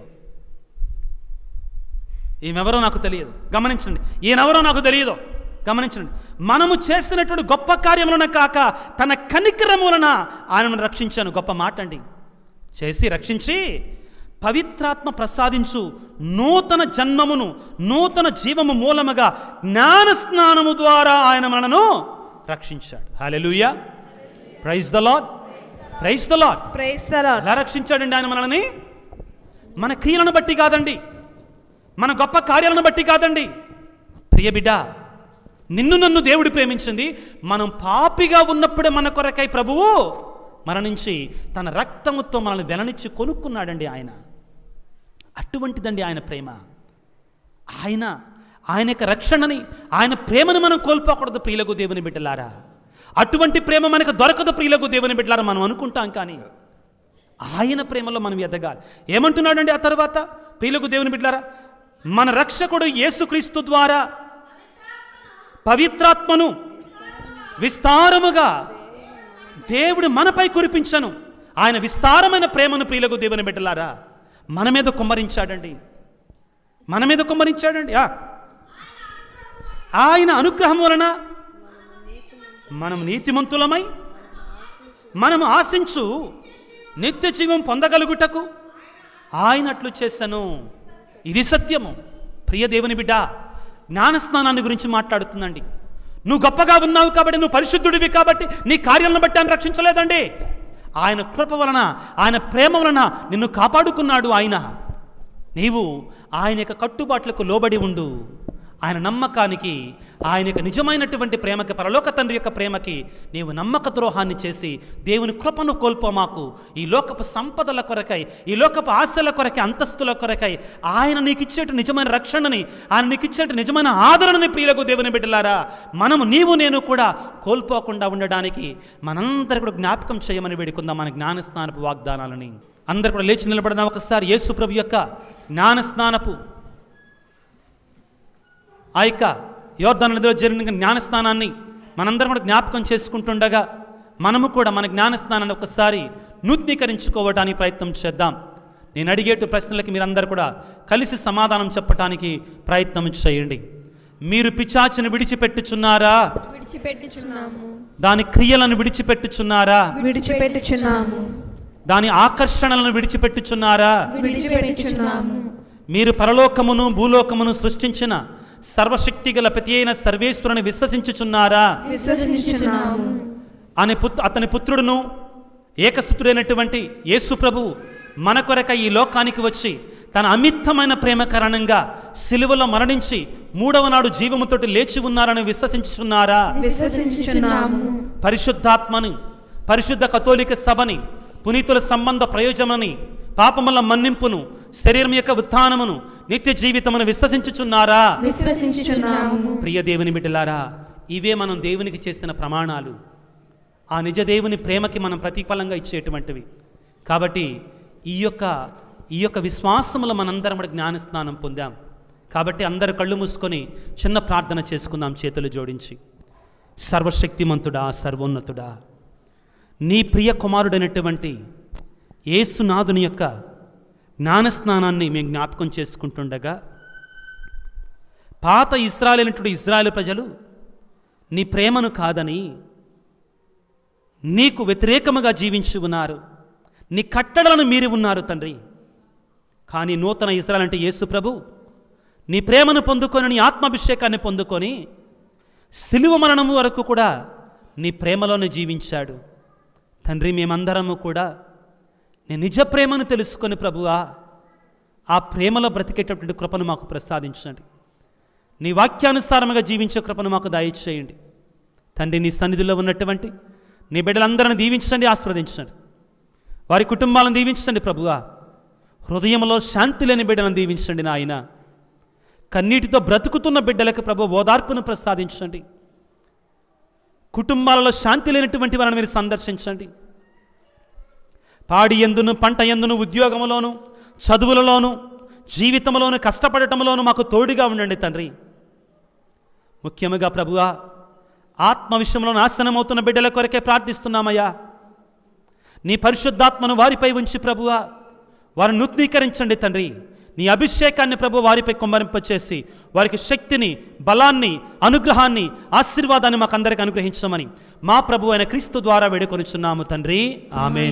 ఏమెవరో నాకు తెలియదు గమనించండి ఈయనెవరో నాకు తెలియదు గమనించండి మనము చేసినటువంటి గొప్ప కార్యములన కాక తన కనికరం ఆయనను రక్షించాను గొప్ప మాట అండి చేసి రక్షించి పవిత్రాత్మ ప్రసాదించు నూతన జన్మమును నూతన జీవము మూలముగా జ్ఞాన స్నానము ద్వారా ఆయన మనను రక్షించాడు hallelujah praise the lord praise the lord praise the lord ఎలా రక్షించాడండి ఆయన మనల్ని మన క్రియలను బట్టి కాదండి మన గొప్ప కార్యాలను బట్టి కాదండి ప్రియబిడ్డ నిన్ను నన్ను దేవుడు ప్రేమించింది మనం పాపిగా ఉన్నప్పుడే మన కొరకై ప్రభువు మరణించి తన రక్తముతో మనల్ని వెలనిచ్చి కొనుక్కున్నాడండి ఆయన అటువంటిదండి ఆయన ప్రేమ ఆయన ఆయన యొక్క రక్షణని ఆయన ప్రేమను మనం కోల్పోకూడదు ప్రియులకు దేవుని బిడ్డలారా అటువంటి ప్రేమ మనకు దొరకదు ప్రియులకు దేవుని బిడ్డలారా మనం అనుకుంటాం కానీ ఆయన ప్రేమలో మనం ఎదగాలి ఏమంటున్నాడండి ఆ తర్వాత ప్రియులకు దేవుని బిడ్డలారా మన రక్షకుడు యేసుక్రీస్తు ద్వారా పవిత్రాత్మను విస్తారముగా దేవుడు మనపై కురిపించను ఆయన విస్తారమైన ప్రేమను ప్రియులకు దేవుని బిడ్డలారా మన మీద కుమ్మరించాడండి మన మీద కుమ్మరించాడండి ఆయన అనుగ్రహం వలన మనం నీతిమంతులమై మనం ఆశించు నిత్య జీవం పొందగలుగుటకు ఆయనట్లు చేశాను ఇది సత్యము ప్రియ దేవుని బిడ్డ జ్ఞానస్నానాన్ని గురించి మాట్లాడుతుందండి నువ్వు గొప్పగా ఉన్నావు కాబట్టి నువ్వు పరిశుద్ధుడివి కాబట్టి నీ కార్యాలను బట్టి ఆయన రక్షించలేదండి ఆయన కృప వలన ఆయన ప్రేమ వలన నిన్ను కాపాడుకున్నాడు ఆయన నీవు ఆయన యొక్క కట్టుబాట్లకు లోబడి ఉండు ఆయన నమ్మకానికి ఆయన యొక్క నిజమైనటువంటి ప్రేమకి పరలోక తండ్రి యొక్క ప్రేమకి నీవు నమ్మక ద్రోహాన్ని చేసి దేవుని కృపను కోల్పో మాకు ఈ లోకపు సంపదల కొరకై ఈ లోకపు ఆశల కొరకై అంతస్తుల కొరకై ఆయన నీకు ఇచ్చేట నిజమైన రక్షణని ఆయన నీకు ఇచ్చేట నిజమైన ఆదరణని ప్రియులకు దేవుని బిడ్డలారా మనము నీవు నేను కూడా కోల్పోకుండా ఉండడానికి మనందరి కూడా జ్ఞాపకం చేయమని వేడుకుందాం మన జ్ఞానస్నానపు వాగ్దానాలని అందరు కూడా లేచి నిలబడిన ఒకసారి యేసు ప్రభు యొక్క జ్ఞానస్నానపు ఆ యొక్క యోర్ధన నదిలో జరిగిన జ్ఞానస్నానాన్ని మనందరం కూడా జ్ఞాపకం చేసుకుంటుండగా మనము కూడా మన జ్ఞానస్నానాన్ని ఒకసారి నూతనీకరించుకోవడానికి ప్రయత్నం చేద్దాం నేను అడిగేటు ప్రశ్నలకి మీరందరూ కూడా కలిసి సమాధానం చెప్పటానికి ప్రయత్నం చేయండి మీరు పిచాచిని విడిచిపెట్టుచున్నారా దాని క్రియలను విడిచిపెట్టుచున్నారా విడిచిపెట్టుచున్నాము దాని ఆకర్షణలను విడిచిపెట్టుచున్నారా విడిచిపెట్టుచున్నాము మీరు పరలోకమును భూలోకమును సృష్టించిన సర్వశక్తి గల ప్రతి అయిన సర్వేశ్వరుని విశ్వసించుచున్నారా అనే అతని పుత్రుడును ఏకసుతుడైనటువంటి యేసు ప్రభు మన కొరక ఈ లోకానికి వచ్చి తన అమిత్తమైన ప్రేమ కారణంగా సిలువలో మరణించి మూడవ నాడు జీవముతోటి లేచి ఉన్నారని విశ్వసించుచున్నారా పరిశుద్ధాత్మని పరిశుద్ధ కథోలిక సభని పునీతుల సంబంధ ప్రయోజనని పాపముల మన్నింపును శరీరం యొక్క ఉత్థానమును నిత్య జీవితమును విశ్వసించుచున్నారా ప్రియ దేవుని బిడ్డలారా ఇవే మనం దేవునికి చేసిన ప్రమాణాలు ఆ నిజ దేవుని ప్రేమకి మనం ప్రతిఫలంగా ఇచ్చేటువంటివి కాబట్టి ఈ యొక్క ఈ యొక్క విశ్వాసములో మనందరం కూడా జ్ఞానస్నానం పొందాం కాబట్టి అందరు కళ్ళు మూసుకొని చిన్న ప్రార్థన చేసుకుందాం చేతులు జోడించి సర్వశక్తిమంతుడా సర్వోన్నతుడా నీ ప్రియ కుమారుడైనటువంటి ఏసునాథుని యొక్క జ్ఞానస్నానాన్ని మేము జ్ఞాపకం చేసుకుంటుండగా పాత ఇస్రాయలినటువంటి ఇస్రాయల్ ప్రజలు నీ ప్రేమను కాదని నీకు వ్యతిరేకముగా జీవించి ఉన్నారు నీ కట్టడలను మీరి ఉన్నారు తండ్రి కానీ నూతన ఇస్రాయల్ అంటే యేసు ప్రభు నీ ప్రేమను పొందుకొని నీ ఆత్మాభిషేకాన్ని పొందుకొని సిలువ మరణము వరకు కూడా నీ ప్రేమలోనే జీవించాడు తండ్రి మేమందరము కూడా నేను నిజ ప్రేమను తెలుసుకొని ప్రభువా ఆ ప్రేమలో బ్రతికేటటువంటి కృపను మాకు ప్రసాదించండి నీ వాక్యానుసారముగా జీవించే కృపను మాకు దయచేయండి తండ్రి నీ సన్నిధిలో ఉన్నటువంటి నీ బిడ్డలందరిని దీవించండి ఆస్వాదించండి వారి కుటుంబాలను దీవించండి ప్రభువా హృదయంలో శాంతి లేని బిడ్డలను దీవించండి నాయన కన్నీటితో బ్రతుకుతున్న బిడ్డలకు ప్రభు ఓదార్పును ప్రసాదించండి కుటుంబాలలో శాంతి లేనటువంటి వారిని మీరు సందర్శించండి పాడి ఎందును పంట ఎందును ఉద్యోగంలోను చదువులలోను జీవితంలోను కష్టపడటంలోను మాకు తోడుగా ఉండండి తండ్రి ముఖ్యముగా ప్రభువా ఆత్మ విషయంలో నాశనమవుతున్న బిడ్డల కొరకే ప్రార్థిస్తున్నామయ్యా నీ పరిశుద్ధాత్మను వారిపై ఉంచి ప్రభువా వారిని నూతనీకరించండి తండ్రి నీ అభిషేకాన్ని ప్రభు వారిపై కుమ్మరింపచేసి వారికి శక్తిని బలాన్ని అనుగ్రహాన్ని ఆశీర్వాదాన్ని మాకందరికి అనుగ్రహించమని మా ప్రభు అయిన క్రీస్తు ద్వారా వేడుకొనిచున్నాము తండ్రి ఆమె